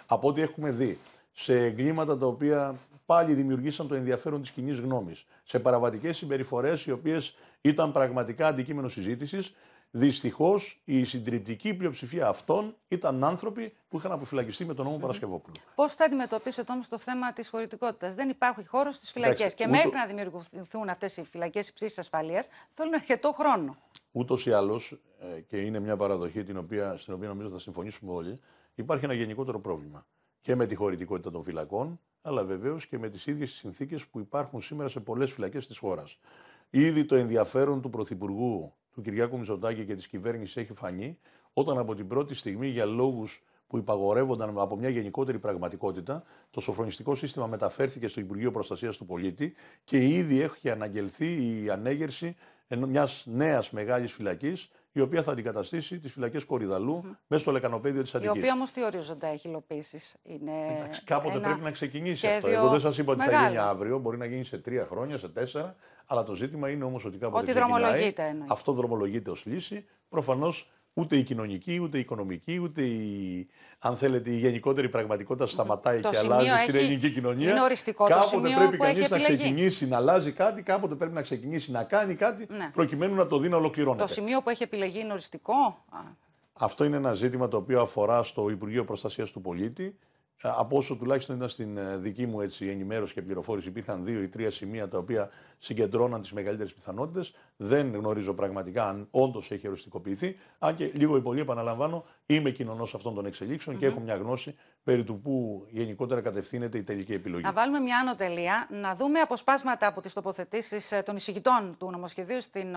Από ό,τι έχουμε δει σε εγκλήματα τα οποία πάλι δημιουργήσαν το ενδιαφέρον της κοινής γνώμης, σε παραβατικές συμπεριφορές οι οποίες ήταν πραγματικά αντικείμενο συζήτησης, Δυστυχώς η συντριπτική πλειοψηφία αυτών ήταν άνθρωποι που είχαν αποφυλακιστεί με τον νόμο mm-hmm. Παρασκευόπουλο. Πώς θα αντιμετωπίσετε όμως το θέμα της χωρητικότητας, Δεν υπάρχει χώρος στις φυλακές. Και μέχρι να δημιουργηθούν αυτές οι φυλακές υψηλής ασφαλείας θέλουν αρκετό χρόνο. Ούτως ή άλλως, ε, και είναι μια παραδοχή την οποία, στην οποία νομίζω θα συμφωνήσουμε όλοι, υπάρχει ένα γενικότερο πρόβλημα. Και με τη χωρητικότητα των φυλακών, αλλά βεβαίως και με τις ίδιες συνθήκες που υπάρχουν σήμερα σε πολλές φυλακές της χώρας. Ήδη το ενδιαφέρον του Πρωθυπουργού του Κυριάκου Μητσοτάκη και της κυβέρνησης έχει φανεί, όταν από την πρώτη στιγμή για λόγους που υπαγορεύονταν από μια γενικότερη πραγματικότητα, το σοφρονιστικό σύστημα μεταφέρθηκε στο Υπουργείο Προστασίας του Πολίτη και ήδη έχει αναγγελθεί η ανέγερση μιας νέας μεγάλης φυλακής, η οποία θα αντικαταστήσει τις φυλακές Κορυδαλού mm. μέσα στο λεκανοπέδιο της Αττικής. Η οποία όμως τι οριζοντά έχει υλοποιήσει. Είναι... Εντάξει, κάποτε πρέπει να ξεκινήσει αυτό. Εγώ δεν σας είπα ότι θα γίνει αύριο, μπορεί να γίνει σε τρία χρόνια, σε τέσσερα. Αλλά το ζήτημα είναι όμως ότι κάποτε. Ότι δρομολογείται. Αυτό δρομολογείται ως λύση. Προφανώς ούτε η κοινωνική, ούτε η οικονομική, ούτε η, αν θέλετε, η γενικότερη πραγματικότητα σταματάει και αλλάζει έχει... στην ελληνική κοινωνία. Είναι οριστικό κάποτε το πρέπει κανείς να ξεκινήσει να αλλάζει κάτι, κάποτε πρέπει να ξεκινήσει να κάνει κάτι, ναι. προκειμένου να το δει να ολοκληρώνεται. Το σημείο που έχει επιλεγεί είναι οριστικό. Αυτό είναι ένα ζήτημα το οποίο αφορά στο Υπουργείο Προστασίας του Πολίτη. Ε, από όσο τουλάχιστον ήταν στην ε, δική μου έτσι, ενημέρωση και πληροφόρηση, υπήρχαν δύο ή τρία σημεία τα οποία συγκεντρώναν τις μεγαλύτερες πιθανότητες. Δεν γνωρίζω πραγματικά αν όντως έχει οριστικοποιηθεί. Αν και λίγο ή πολύ, επαναλαμβάνω, είμαι κοινωνός αυτών των εξελιξεων και έχω μια γνώση περί του που γενικότερα κατευθύνεται η τελική επιλογή. Να βάλουμε μια άνω τελεία, να δούμε αποσπάσματα από τις τοποθετήσεις ε, των εισηγητών του νομοσχεδίου στην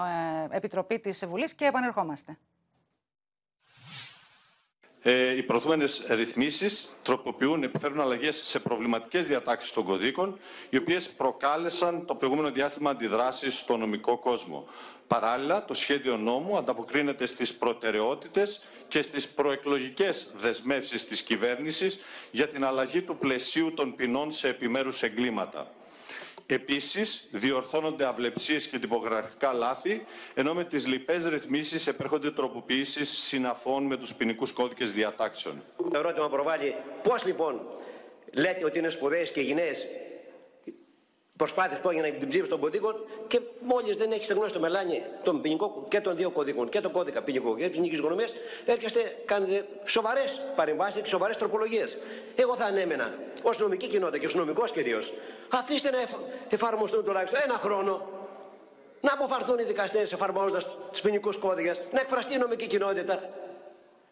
Επιτροπή της Βουλής και επανερχόμαστε. Ε, οι προωθούμενες ρυθμίσεις τροποποιούν, επιφέρουν αλλαγές σε προβληματικές διατάξεις των κωδίκων, οι οποίες προκάλεσαν το προηγούμενο διάστημα αντιδράσεις στο νομικό κόσμο. Παράλληλα, το σχέδιο νόμου ανταποκρίνεται στις προτεραιότητες και στις προεκλογικές δεσμεύσεις της κυβέρνησης για την αλλαγή του πλαισίου των ποινών σε επιμέρους εγκλήματα. Επίσης, διορθώνονται αυλεψίες και τυπογραφικά λάθη, ενώ με τις λοιπές ρυθμίσεις επέρχονται τροποποιήσεις συναφών με τους ποινικούς κώδικες διατάξεων. Το ερώτημα προβάλλει πώς λοιπόν λέτε ότι είναι σπουδαίες και γυναίες προσπάθειες που έγιναν την ψήφιση των κωδίκων και μόλις δεν έχεις γνώση το μελάνι των ποινικών και των δύο κωδικών και τον κώδικα ποινικού και ποινική οικονομία, έρχεστε, κάνετε σοβαρές παρεμβάσεις και σοβαρές τροπολογίες. Εγώ θα ανέμενα ως νομική κοινότητα και ως νομικός κυρίως, αφήστε να εφ... εφαρμοστούν τουλάχιστον ένα χρόνο. Να αποφαρθούν οι δικαστές εφαρμόζοντας τους ποινικούς κώδικες, να εκφραστεί η νομική κοινότητα.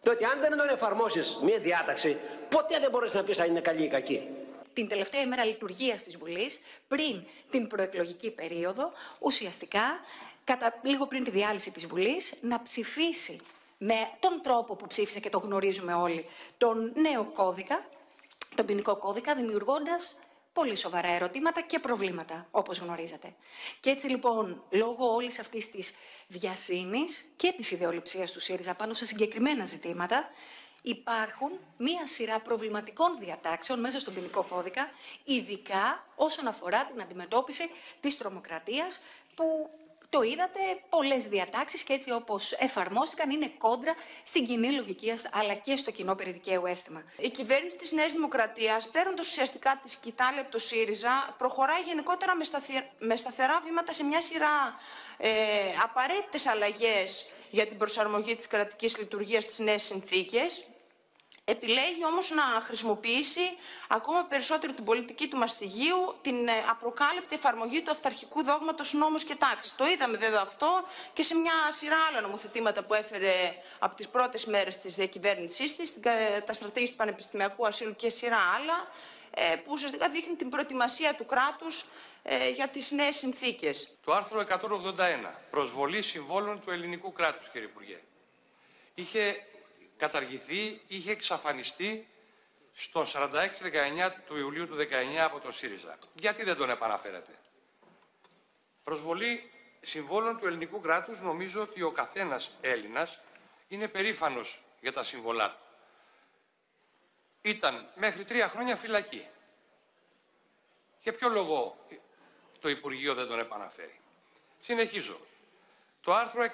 Διότι αν δεν τον εφαρμόσεις μια διάταξη, ποτέ δεν μπορείς να πεις αν είναι καλή ή κακή την τελευταία ημέρα λειτουργίας της Βουλής, πριν την προεκλογική περίοδο, ουσιαστικά, κατά, λίγο πριν τη διάλυση της Βουλής, να ψηφίσει με τον τρόπο που ψήφισε και το γνωρίζουμε όλοι, τον νέο κώδικα, τον ποινικό κώδικα, δημιουργώντας πολύ σοβαρά ερωτήματα και προβλήματα, όπως γνωρίζετε. Και έτσι λοιπόν, λόγω όλης αυτής της βιασύνης και της ιδεοληψίας του ΣΥΡΙΖΑ πάνω σε συγκεκριμένα ζητήματα, υπάρχουν μία σειρά προβληματικών διατάξεων μέσα στον ποινικό κώδικα, ειδικά όσον αφορά την αντιμετώπιση της τρομοκρατίας, που το είδατε, πολλές διατάξεις και έτσι όπως εφαρμόστηκαν είναι κόντρα στην κοινή λογική αλλά και στο κοινό περιδικαίου αίσθημα. Η κυβέρνηση της Νέας Δημοκρατίας, παίρνοντας ουσιαστικά τη σκητάλη από το ΣΥΡΙΖΑ, προχωράει γενικότερα με σταθερά βήματα σε μια σειρά ε, απαραίτητες αλλαγές για την προσαρμογή της κρατικής λειτουργίας στις νέες συνθήκες. Επιλέγει όμως να χρησιμοποιήσει ακόμα περισσότερο την πολιτική του μαστιγίου, την ε, απροκάλυπτη εφαρμογή του αυταρχικού δόγματος νόμους και τάξης. Το είδαμε βέβαια αυτό και σε μια σειρά άλλα νομοθετήματα που έφερε από τις πρώτες μέρες της διακυβέρνησής της, τα στρατήγηση του Πανεπιστημιακού Ασύλου και σειρά άλλα. Ε, που ουσιαστικά δείχνει την προετοιμασία του κράτους ε, για τις νέες συνθήκες. Το άρθρο 181, προσβολή συμβόλων του ελληνικού κράτους, κύριε Υπουργέ, είχε καταργηθεί, είχε εξαφανιστεί στο 46-19 του Ιουλίου του 19 από τον ΣΥΡΙΖΑ. Γιατί δεν τον επαναφέρατε. Προσβολή συμβόλων του ελληνικού κράτους νομίζω ότι ο καθένας Έλληνας είναι περήφανος για τα συμβολά του ήταν μέχρι τρία χρόνια φυλακή. Για ποιο λόγο το Υπουργείο δεν τον επαναφέρει. Συνεχίζω. Το άρθρο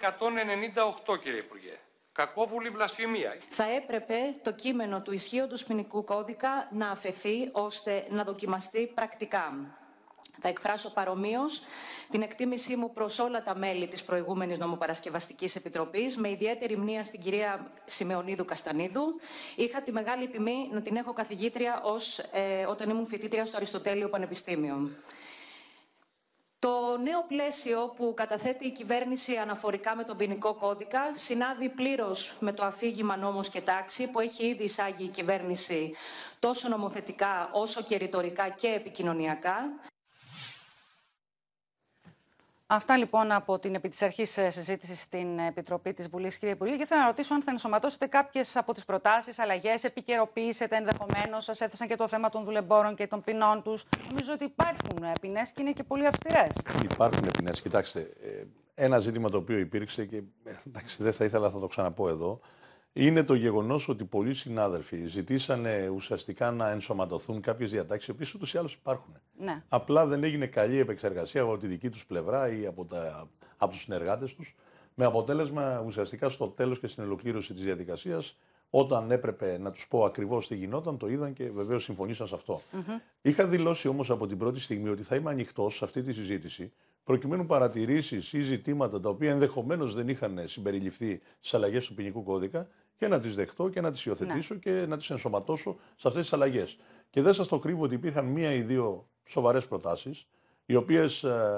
198, κύριε Υπουργέ. Κακόβουλη βλασφημία. Θα έπρεπε το κείμενο του ισχύοντος ποινικού κώδικα να αφαιθεί ώστε να δοκιμαστεί πρακτικά. Θα εκφράσω παρομοίως την εκτίμησή μου προς όλα τα μέλη της προηγούμενης Νομοπαρασκευαστικής Επιτροπής, με ιδιαίτερη μνήμα στην κυρία Σιμεωνίδου Καστανίδου. Είχα τη μεγάλη τιμή να την έχω καθηγήτρια ως, ε, όταν ήμουν φοιτήτρια στο Αριστοτέλειο Πανεπιστήμιο. Το νέο πλαίσιο που καταθέτει η κυβέρνηση αναφορικά με τον ποινικό κώδικα συνάδει πλήρως με το αφήγημα νόμος και τάξη που έχει ήδη εισάγει η κυβέρνηση τόσο νομοθετικά όσο και ρητορικά και επικοινωνιακά. Αυτά λοιπόν από την επί της αρχής ε, συζήτηση στην Επιτροπή της Βουλής, κύριε Υπουργέ. Και θέλω να ρωτήσω αν θα ενσωματώσετε κάποιες από τις προτάσεις, αλλαγές, επικαιροποιήσετε ενδεχομένως. Σας έθεσαν και το θέμα των δουλεμπόρων και των ποινών τους. Νομίζω ότι υπάρχουν ποινές και είναι και πολύ αυστηρές. Υπάρχουν ποινές. Κοιτάξτε, ε, ένα ζήτημα το οποίο υπήρξε και εντάξει, δεν θα ήθελα να το ξαναπώ εδώ είναι το γεγονός ότι πολλοί συνάδελφοι ζητήσανε ουσιαστικά να ενσωματωθούν κάποιες διατάξεις, οι οποίες ούτως ή άλλως υπάρχουν. Ναι. Απλά δεν έγινε καλή επεξεργασία από τη δική τους πλευρά ή από, τα, από τους συνεργάτες τους, με αποτέλεσμα ουσιαστικά στο τέλος και στην ολοκλήρωση της διαδικασίας, όταν έπρεπε να τους πω ακριβώς τι γινόταν, το είδαν και βεβαίως συμφωνήσαν σε αυτό. Είχα δηλώσει όμως από την πρώτη στιγμή ότι θα είμαι ανοιχτός σε αυτή τη συζήτηση, προκειμένου παρατηρήσεις ή ζητήματα τα οποία ενδεχομένως δεν είχαν συμπεριληφθεί στις αλλαγές του ποινικού κώδικα, και να τις δεχτώ και να τις υιοθετήσω ναι. και να τις ενσωματώσω σε αυτές τις αλλαγές. Και δεν σας το κρύβω ότι υπήρχαν μία ή δύο σοβαρές προτάσεις, οι οποίες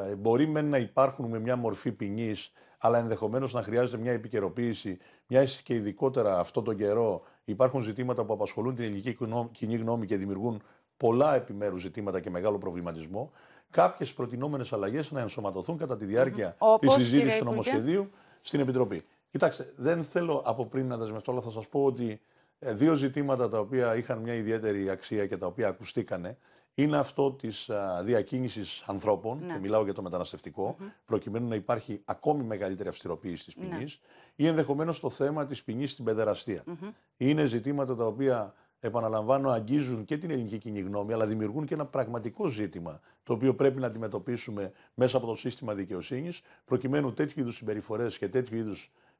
ε, μπορεί μεν να υπάρχουν με μια μορφή ποινής, αλλά ενδεχομένως να χρειάζεται μια επικαιροποίηση, μια και ειδικότερα αυτόν τον καιρό υπάρχουν ζητήματα που απασχολούν την ελληνική κοινή γνώμη και δημιουργούν πολλά επιμέρους ζητήματα και μεγάλο προβληματισμό. Κάποιες προτινόμενες αλλαγές να ενσωματωθούν κατά τη διάρκεια mm-hmm. τη συζήτηση του νομοσχεδίου στην Επιτροπή. Κοιτάξτε, δεν θέλω από πριν να δεσμευτώ, αλλά θα σας πω ότι ε, δύο ζητήματα τα οποία είχαν μια ιδιαίτερη αξία και τα οποία ακουστήκανε είναι αυτό της διακίνησης ανθρώπων, ναι. και μιλάω για το μεταναστευτικο προκειμένου να υπάρχει ακόμη μεγαλύτερη αυστηροποίηση της ποινή, ναι. ή ενδεχομένως το θέμα της ποινής στην παιδεραστια Είναι ζητήματα τα οποία επαναλαμβάνω, αγγίζουν και την ελληνική κοινή γνώμη, αλλά δημιουργούν και ένα πραγματικό ζήτημα, το οποίο πρέπει να αντιμετωπίσουμε μέσα από το σύστημα δικαιοσύνης, προκειμένου τέτοιου είδους συμπεριφορές και τέτοιου είδους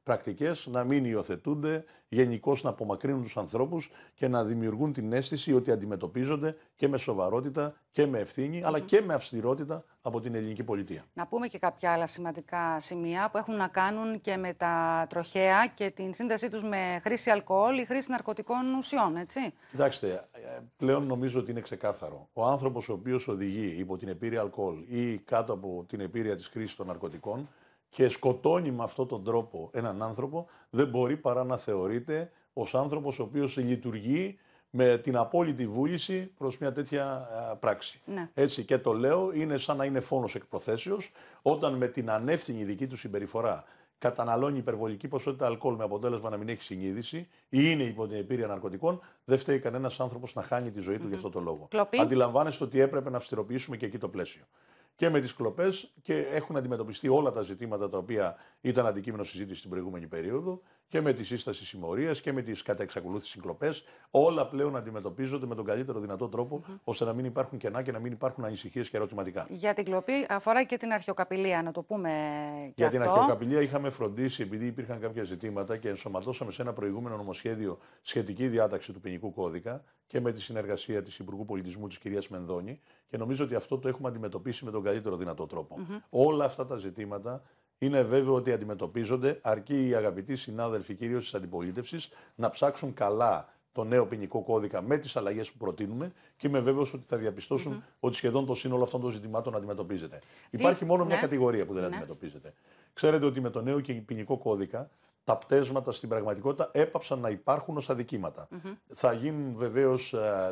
πρακτικές να μην υιοθετούνται, γενικώς να απομακρύνουν τους ανθρώπους και να δημιουργούν την αίσθηση ότι αντιμετωπίζονται και με σοβαρότητα και με ευθύνη, αλλά και με αυστηρότητα από την ελληνική πολιτεία. Να πούμε και κάποια άλλα σημαντικά σημεία που έχουν να κάνουν και με τα τροχέα και την σύνδεσή τους με χρήση αλκοόλ ή χρήση ναρκωτικών ουσιών, έτσι. Κοιτάξτε, ε, πλέον νομίζω ότι είναι ξεκάθαρο. Ο άνθρωπος ο οποίος οδηγεί υπό την επίρρρεια αλκοόλ ή κάτω από την επίρρρεια της χρήσης των ναρκωτικών και σκοτώνει με αυτόν τον τρόπο έναν άνθρωπο, δεν μπορεί παρά να θεωρείται ως άνθρωπος ο οποίος λειτουργεί με την απόλυτη βούληση προς μια τέτοια πράξη. Ναι. Έτσι και το λέω, είναι σαν να είναι φόνος εκ όταν με την ανεύθυνη δική του συμπεριφορά καταναλώνει υπερβολική ποσότητα αλκοόλ με αποτέλεσμα να μην έχει συνείδηση ή είναι υπό την επίρρεια ναρκωτικών, δεν φταίει κανένας άνθρωπος να χάνει τη ζωή του mm-hmm. γι' αυτό το λόγο. Κλοπή. Αντιλαμβάνεστε ότι έπρεπε να αυστηροποιήσουμε και εκεί το πλαίσιο και με τι κλοπέ και έχουν αντιμετωπιστεί όλα τα ζητήματα τα οποία ήταν αντικείμενο συζήτησης στην προηγούμενη περίοδο και με τη σύσταση συμμορίας και με τις κατά συγκλοπές. Όλα πλέον αντιμετωπίζονται με τον καλύτερο δυνατό ώστε να μην υπάρχουν κενά και να μην υπάρχουν ανησυχίες και ερωτηματικά. Για την κλοπή αφορά και την αρχαιοκαπηλεία, να το πούμε και Για την αρχαιοκαπηλεία είχαμε φροντίσει, επειδή υπήρχαν κάποια ζητήματα και ενσωματώσαμε σε ένα προηγούμενο νομοσχέδιο σχετική διάταξη του ποινικού κώδικα και με τη συνεργασία της Υπουργού Πολιτισμού της κυρίας Μενδώνη. Και νομίζω ότι αυτό το έχουμε αντιμετωπίσει με τον καλύτερο δυνατό Όλα αυτά τα ζητήματα είναι βέβαιο ότι αντιμετωπίζονται αρκεί οι αγαπητοί συνάδελφοι, κυρίως της αντιπολίτευσης, να ψάξουν καλά το νέο ποινικό κώδικα με τις αλλαγές που προτείνουμε και είμαι βέβαιος ότι θα διαπιστωσουν ότι σχεδόν το σύνολο αυτών των ζητημάτων αντιμετωπίζεται. Υπάρχει μόνο μια ναι. κατηγορία που δεν ναι. αντιμετωπίζεται. Ξέρετε ότι με το νέο ποινικό κώδικα τα πτέσματα στην πραγματικότητα έπαψαν να υπάρχουν ως αδικηματα Θα γίνουν βεβαίως,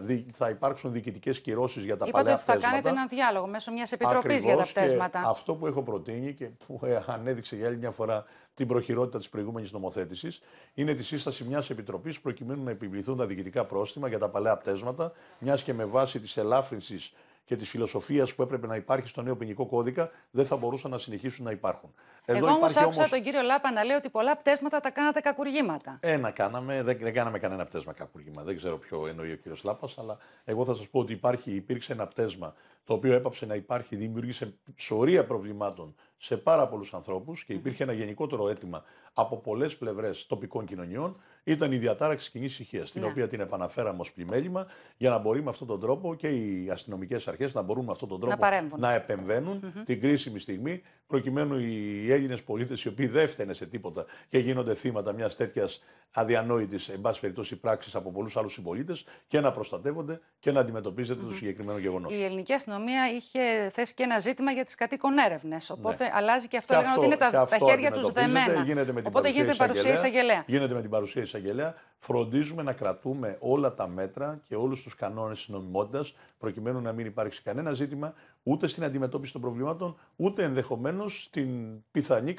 ε, θα υπάρξουν διοικητικές κυρώσεις για τα Είπατε παλαιά πτέσματα. Είπατε ότι θα κάνετε έναν διάλογο μέσω μιας επιτροπής για τα πτέσματα. αυτό που έχω προτείνει και που ε, ανέδειξε για άλλη μια φορά την προχειρότητα της προηγούμενης νομοθέτησης είναι τη σύσταση μιας επιτροπής προκειμένου να επιβληθούν τα διοικητικά πρόστιμα για τα παλαιά πτέσματα, μιας και με βάση της ελάφρυνσης και της φιλοσοφίας που έπρεπε να υπάρχει στο νέο ποινικό κώδικα, δεν θα μπορούσαν να συνεχίσουν να υπάρχουν. Εδώ Εγώ όμως άκουσα όμως... τον κύριο Λάπα να λέει ότι πολλά πτέσματα τα κάνατε κακουργήματα. Ένα κάναμε, δεν, δεν κάναμε κανένα πτέσμα κακουργήμα. Δεν ξέρω ποιο εννοεί ο κύριος Λάπας, αλλά εγώ θα σας πω ότι υπάρχει, υπήρξε ένα πτέσμα το οποίο έπαψε να υπάρχει, δημιούργησε σωρία προβλημάτων σε πάρα πολλούς ανθρώπους και υπήρχε ένα γενικότερο αίτημα από πολλές πλευρές τοπικών κοινωνιών. Ήταν η διατάραξη κοινής ησυχίας, την ναι. οποία την επαναφέραμε ως πλημέλημα για να μπορεί με αυτόν τον τρόπο και οι αστυνομικές αρχές να μπορούν με αυτόν τον τρόπο να, να επεμβαινουν mm-hmm. την κρίσιμη στιγμή προκειμένου η Έλληνε πολίτες, οι οποίοι δεν φταίνε σε τίποτα και γίνονται θύματα μιας τέτοιας αδιανόητης, εν περιπτώσει, πράξης από πολλούς άλλους συμπολίτες και να προστατεύονται και να αντιμετωπίζεται mm-hmm. το συγκεκριμένο γεγονός. Η ελληνική αστυνομία είχε θέσει και ένα ζήτημα για τις κατοίκων έρευνες. Ναι. Οπότε ναι. αλλάζει και αυτό. Λένε ότι είναι τα, τα χέρια τους δεμένα. Γίνεται οπότε γίνεται παρουσία εισαγγελέα. Γίνεται με την παρουσία εισαγγελέα φροντίζουμε να κρατούμε όλα τα μέτρα και όλους τους κανόνες νομιμότητας, προκειμένου να μην υπάρξει κανένα ζήτημα ούτε στην αντιμετώπιση των προβλημάτων, ούτε ενδεχομένως στην πιθανή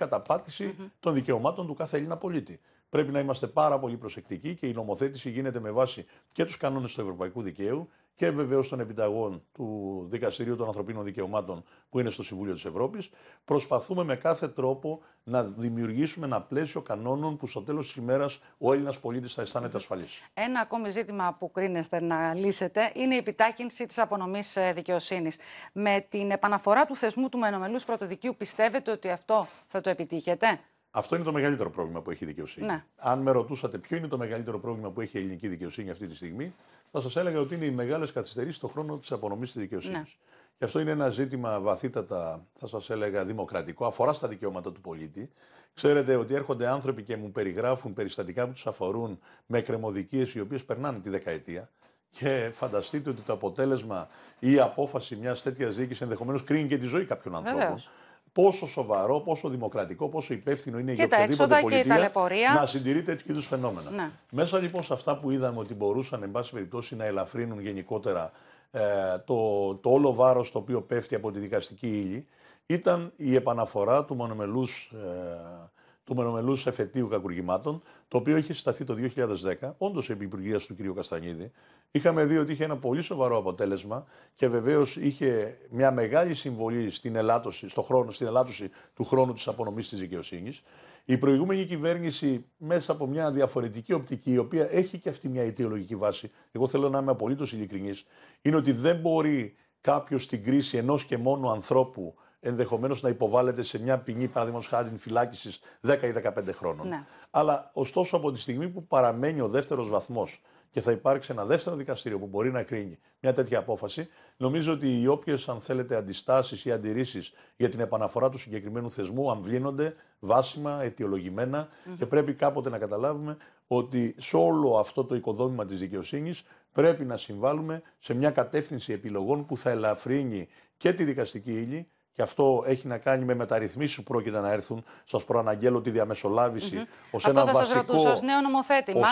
των δικαιωμάτων του κάθε Έλληνα πολίτη. Πρέπει να είμαστε πάρα πολύ προσεκτικοί και η νομοθέτηση γίνεται με βάση και τους κανόνες του ευρωπαϊκού δικαίου και βεβαίως των επιταγών του Δικαστηρίου των Ανθρωπίνων Δικαιωμάτων που είναι στο Συμβούλιο της Ευρώπης, προσπαθούμε με κάθε τρόπο να δημιουργήσουμε ένα πλαίσιο κανόνων που στο τέλος της ημέρας ο Έλληνας πολίτης θα αισθάνεται ασφαλής. Ένα ακόμη ζήτημα που κρίνεστε να λύσετε είναι η επιτάκυνση της απονομής ε, δικαιοσύνης. Με την επαναφορά του θεσμού του μενομελούς πρωτοδικείου, πιστεύετε ότι αυτό θα το επιτύχετε. Αυτό είναι το μεγαλύτερο πρόβλημα που έχει η δικαιοσύνη. Ναι. Αν με ρωτούσατε ποιο είναι το μεγαλύτερο πρόβλημα που έχει η ελληνική δικαιοσύνη αυτή τη στιγμή, θα σας έλεγα ότι είναι οι μεγάλες καθυστερήσεις στον χρόνο της απονομής της δικαιοσύνης. Ναι. Και αυτό είναι ένα ζήτημα βαθύτατα, θα σας έλεγα, δημοκρατικό. Αφορά στα δικαιώματα του πολίτη. Ξέρετε ότι έρχονται άνθρωποι και μου περιγράφουν περιστατικά που τους αφορούν με κρεμοδικίε οι οποίες περνάνε τη δεκαετία. Και φανταστείτε ότι το αποτέλεσμα ή η απόφαση μιας τέτοιας δίκη ενδεχομένως κρίνει και τη ζωή κάποιων ανθρώπων πόσο σοβαρό, πόσο δημοκρατικό, πόσο υπεύθυνο είναι και η οποιαδήποτε πολιτεία να συντηρεί τέτοιου είδους φαινόμενα. Ναι. Μέσα λοιπόν σε αυτά που είδαμε ότι μπορούσαν, εν πάση περιπτώσει, να ελαφρύνουν γενικότερα ε, το, το όλο βάρος το οποίο πέφτει από τη δικαστική ύλη, ήταν η επαναφορά του μονομελούς ε, του μενομελού εφετείου κακουργημάτων, το οποίο είχε συσταθεί το 2010, όντως επί υπουργείας του κ. Καστανίδη. Είχαμε δει ότι είχε ένα πολύ σοβαρό αποτέλεσμα και βεβαίως είχε μια μεγάλη συμβολή στην ελάττωση, στο χρόνο, στην ελάττωση του χρόνου της απονομής της δικαιοσύνης. Η προηγούμενη κυβέρνηση, μέσα από μια διαφορετική οπτική, η οποία έχει και αυτή μια αιτιολογική βάση, εγώ θέλω να είμαι απολύτως ειλικρινής, είναι ότι δεν μπορεί κάποιος στην κρίση ενός και μόνο ανθρώπου ενδεχομένως να υποβάλλεται σε μια ποινή, παραδείγματος χάρη φυλάκιση 10 ή 15 χρόνων. Ναι. Αλλά ωστόσο από τη στιγμή που παραμένει ο δεύτερος βαθμός και θα υπάρξει ένα δεύτερο δικαστήριο που μπορεί να κρίνει μια τέτοια απόφαση, νομίζω ότι οι όποιες, αν θέλετε, αντιστάσεις ή αντιρρήσεις για την επαναφορά του συγκεκριμένου θεσμού αμβλύνονται βάσιμα, αιτιολογημένα mm-hmm. και πρέπει κάποτε να καταλάβουμε ότι σε όλο αυτό το οικοδόμημα της δικαιοσύνης πρέπει να συμβάλλουμε σε μια κατεύθυνση επιλογών που θα ελαφρύνει και τη δικαστική ύλη και αυτό έχει να κάνει με μεταρρυθμίσεις που πρόκειται να έρθουν. Σας προαναγγέλλω τη διαμεσολαβηση ως ένα, βασικό,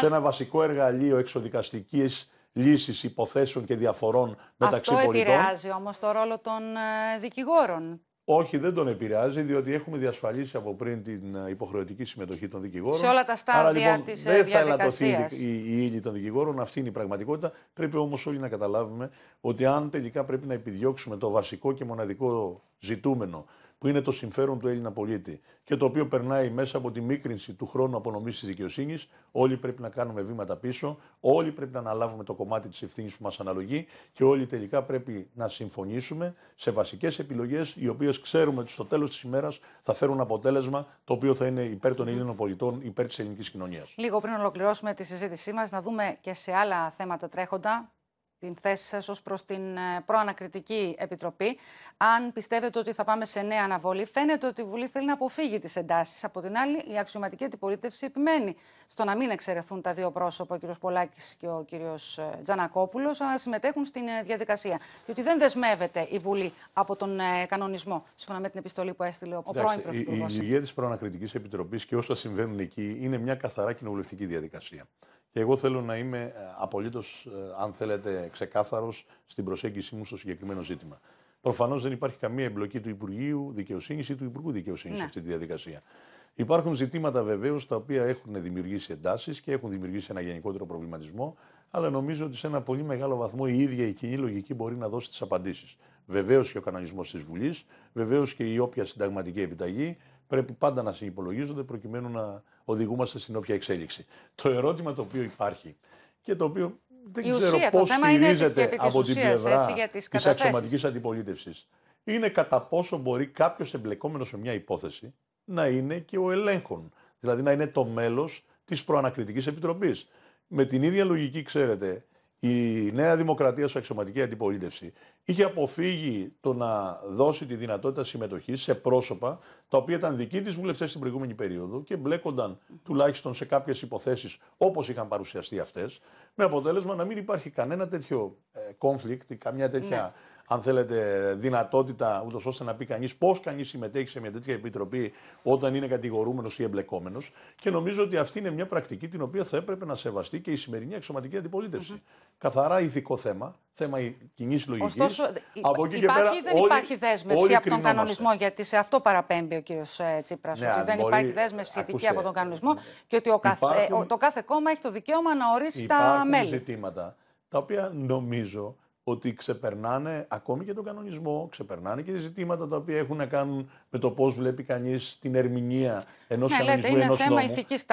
ένα βασικό εργαλείο εξοδικαστικής λύσης υποθέσεων και διαφορών μεταξύ πολιτών. Αυτό επηρεάζει όμως το ρόλο των ε, δικηγόρων. Όχι, δεν τον επηρεάζει, διότι έχουμε διασφαλίσει από πριν την ε, υποχρεωτική συμμετοχή των δικηγόρων. Σε όλα τα στάδια τη λοιπόν, της ε, Δεν θα ελαττωθεί η, η, η ύλη των δικηγόρων, αυτή είναι η πραγματικότητα. Πρέπει όμως όλοι να καταλάβουμε ότι αν τελικά πρέπει να επιδιώξουμε το βασικό και μοναδικό ζητούμενο που είναι το συμφέρον του Έλληνα πολίτη και το οποίο περνάει μέσα από τη μίκρυνση του χρόνου απονομής της δικαιοσύνης. Όλοι πρέπει να κάνουμε βήματα πίσω, όλοι πρέπει να αναλάβουμε το κομμάτι της ευθύνης που μας αναλογεί και όλοι τελικά πρέπει να συμφωνήσουμε σε βασικές επιλογές, οι οποίες ξέρουμε ότι στο τέλος της ημέρας θα φέρουν αποτέλεσμα το οποίο θα είναι υπέρ των Ελλήνων πολιτών, υπέρ της ελληνικής κοινωνίας. Λίγο πριν ολοκληρώσουμε τη συζήτησή μας, να δούμε και σε άλλα θέματα τρέχοντα την θέση σας ως προς την ε, προανακριτική επιτροπή. Αν πιστεύετε ότι θα πάμε σε νέα αναβολή, φαίνεται ότι η Βουλή θέλει να αποφύγει τις εντάσεις. Από την άλλη, η αξιωματική αντιπολίτευση επιμένει στο να μην εξαιρεθούν τα δύο πρόσωπα, ο κ. Πολάκης και ο κ. Ε, Τζανακόπουλος, να συμμετέχουν στην ε, διαδικασία. Διότι δεν δεσμεύεται η Βουλή από τον κανονισμό, σύμφωνα με την επιστολή που έστειλε ο πρώην Πρωθυπουργός. Η λειτουργία της Προανακριτικής Επιτροπής και όσα συμβαίνουν εκεί είναι μια καθαρά κοινοβουλευτική διαδικασία. Και εγώ θέλω να είμαι ε, απολύτως, ε, αν θέλετε, ξεκάθαρος στην προσέγγιση μου στο συγκεκριμένο ζήτημα. Προφανώς δεν υπάρχει καμία εμπλοκή του Υπουργείου Δικαιοσύνης ή του Υπουργού Δικαιοσύνης ναι. σε αυτή τη διαδικασία. Υπάρχουν ζητήματα βεβαίως τα οποία έχουν δημιουργήσει εντάσεις και έχουν δημιουργήσει ένα γενικότερο προβληματισμό, αλλά νομίζω ότι σε ένα πολύ μεγάλο βαθμό η ίδια η κοινή λογική μπορεί να δώσει τις απαντήσεις. Βεβαίως και ο κανονισμός της Βουλής, βεβαίως και η όποια συνταγματική επιταγή, πρέπει πάντα να συνυπολογίζονται προκειμένου να οδηγούμαστε στην όποια εξέλιξη. Το ερώτημα το οποίο υπάρχει και το οποίο δεν ξέρω πώ στηρίζεται από την πλευρά τη αξιωματικής αντιπολίτευσης είναι κατά πόσο μπορεί κάποιος εμπλεκόμενος σε μια υπόθεση να είναι και ο ελέγχων. Δηλαδή να είναι το μέλος της προανακριτικής επιτροπής. Με την ίδια λογική, ξέρετε, η Νέα Δημοκρατία σε αξιωματική αντιπολίτευση είχε αποφύγει το να δώσει τη δυνατότητα συμμετοχής σε πρόσωπα τα οποία ήταν δικοί της βουλευτές στην προηγούμενη περίοδο και μπλέκονταν τουλάχιστον σε κάποιες υποθέσεις όπως είχαν παρουσιαστεί αυτές, με αποτέλεσμα να μην υπάρχει κανένα τέτοιο ε, conflict, καμιά τέτοια. Ναι αν θέλετε, δυνατότητα, ούτως ώστε να πει κανείς πώς κανείς συμμετέχει σε μια τέτοια επιτροπή όταν είναι κατηγορούμενος ή εμπλεκόμενος. Και νομίζω ότι αυτή είναι μια πρακτική την οποία θα έπρεπε να σεβαστεί και η σημερινή αξιωματική Καθαρά ηθικό θέμα, θέμα κοινή λογική. Ωστόσο, ε, από εκεί υπάρχει, και πέρα, δεν όλοι, υπάρχει δέσμευση όλοι από τον κανονισμό, γιατί σε αυτό παραπέμπει ο κ. Ε, Τσίπρας. Ναι, ότι δεν υπάρχει δέσμευση ηθική από τον κανονισμό ναι. και ότι ο το κάθε κόμμα έχει το δικαίωμα να ορίσει τα μέλη. Υπάρχουν ζητήματα τα οποία νομίζω ότι ξεπερνάνε ακόμη και τον κανονισμό, ξεπερνάνε και ζητήματα τα οποία έχουν να κάνουν με το πώς βλέπει κανείς την ερμηνεία ενός ναι, κανονισμού, ενό νόμου.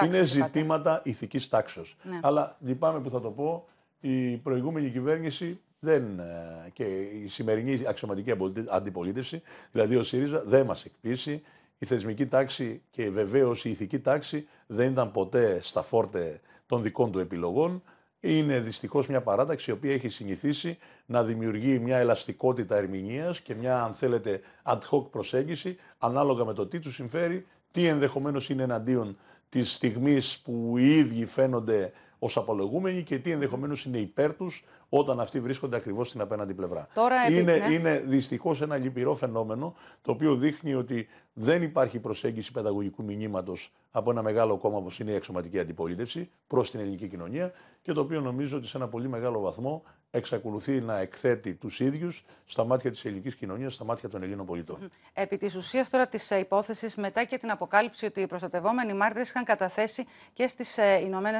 είναι ζητήματα ηθικής τάξης. Ναι. Αλλά λυπάμαι που θα το πω, η προηγούμενη κυβέρνηση δεν, ε, και η σημερινή αξιωματική αντιπολίτευση, δηλαδή ο ΣΥΡΙΖΑ, δεν μας εκπίσει. Η θεσμική τάξη και βεβαίως η ηθική τάξη δεν ήταν ποτέ στα φόρτε των δικών του επιλογών είναι δυστυχώς μια παράταξη η οποία έχει συνηθίσει να δημιουργεί μια ελαστικότητα ερμηνείας και μια, αν θέλετε, ad hoc προσέγγιση ανάλογα με το τι τους συμφέρει, τι ενδεχομένως είναι εναντίον της στιγμής που οι ίδιοι φαίνονται ως απολογούμενοι και τι ενδεχομένως είναι υπέρ τους όταν αυτοί βρίσκονται ακριβώς στην απέναντι πλευρά. είναι ναι. είναι δυστυχώς ένα λυπηρό φαινόμενο το οποίο δείχνει ότι δεν υπάρχει προσέγγιση παιδαγωγικού μηνύματος από ένα μεγάλο κόμμα όπως είναι η εξωματική αντιπολίτευση προς την ελληνική κοινωνία και το οποίο νομίζω ότι σε ένα πολύ μεγάλο βαθμό εξακολουθεί να εκθέτει τους ίδιους στα μάτια της ελληνικής κοινωνίας, στα μάτια των Ελλήνων πολιτών. Επί της ουσίας τώρα της ε, υπόθεσης μετά και την αποκάλυψη ότι οι προστατευόμενοι μάρτυρες είχαν καταθέσει και στις ε, Ηνωμένες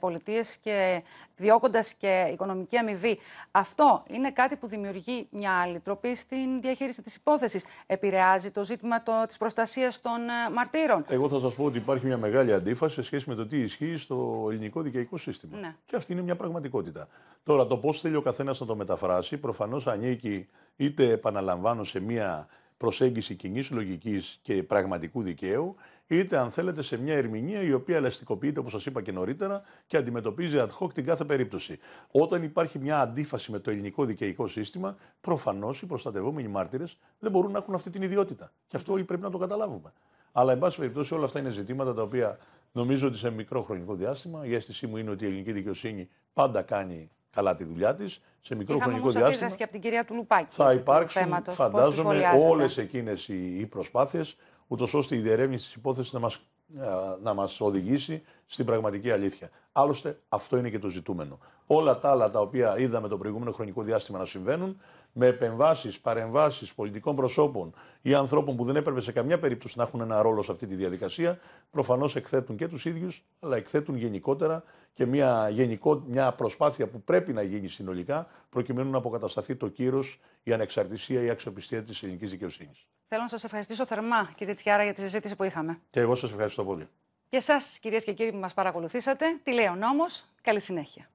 Πολιτείες και διώκοντας και οικονομική αμοιβή. Αυτό είναι κάτι που δημιουργεί μια άλλη τροπή στην διαχείριση της υπόθεσης. Επηρεάζει το ζήτημα της προστασίας των ε, μαρτύρων. Εγώ θα σας πω ότι υπάρχει μια μεγάλη αντίφαση σε σχέση με το τι ισχύει στο ελληνικό δικαϊκό σύστημα. Ναι. Και αυτή είναι μια πραγματικότητα. Τώρα, το πώς θέλει ο καθένας να το μεταφράσει, προφανώς ανήκει είτε επαναλαμβάνω σε μια προσέγγιση κοινής λογικής και πραγματικού δικαίου, είτε αν θέλετε σε μια ερμηνεία η οποία ελαστικοποιείται, όπως σας είπα και νωρίτερα, και αντιμετωπίζει ad hoc την κάθε περίπτωση. Όταν υπάρχει μια αντίφαση με το ελληνικό δικαιικό σύστημα, προφανώς οι προστατευόμενοι μάρτυρες δεν μπορούν να έχουν αυτή την ιδιότητα. Και αυτό όλοι πρέπει να το καταλάβουμε. Αλλά, εν πάση περιπτώσει, όλα αυτά είναι ζητήματα τα οποία Νομίζω ότι σε μικρό χρονικό διάστημα η αίσθησή μου είναι ότι η ελληνική δικαιοσύνη πάντα κάνει καλά τη δουλειά της. Σε μικρό Είχαμε χρονικό διάστημα. και από την κυρία Τουλουπάκη. Θα υπάρξουν, θέματος, φαντάζομαι, όλες εκείνες οι προσπάθειες, ούτως ώστε η διερεύνηση της υπόθεσης να μας ε, να μας οδηγήσει στην πραγματική αλήθεια. Άλλωστε αυτό είναι και το ζητούμενο. Όλα τα άλλα τα οποία είδαμε το προηγούμενο χρονικό διάστημα να συμβαίνουν με επεμβάσεις, παρεμβάσεις πολιτικών προσώπων ή ανθρώπων που δεν έπρεπε σε καμιά περίπτωση να έχουν ένα ρόλο σε αυτή τη διαδικασία, προφανώς εκθέτουν και τους ίδιους, αλλά εκθέτουν γενικότερα και μια, γενικό, μια προσπάθεια που πρέπει να γίνει συνολικά προκειμένου να αποκατασταθεί το κύρος, η ανεξαρτησία, η αξιοπιστία της ελληνικής δικαιοσύνης. Θέλω να σας ευχαριστήσω θερμά, κύριε Τσιάρα, για τη συζήτηση που είχαμε. Και εγώ σας ευχαριστώ πολύ. Και εσάς, κυρίες και κύριοι που μας παρακολουθήσατε, τη λέει ο νόμος. Καλή συνέχεια.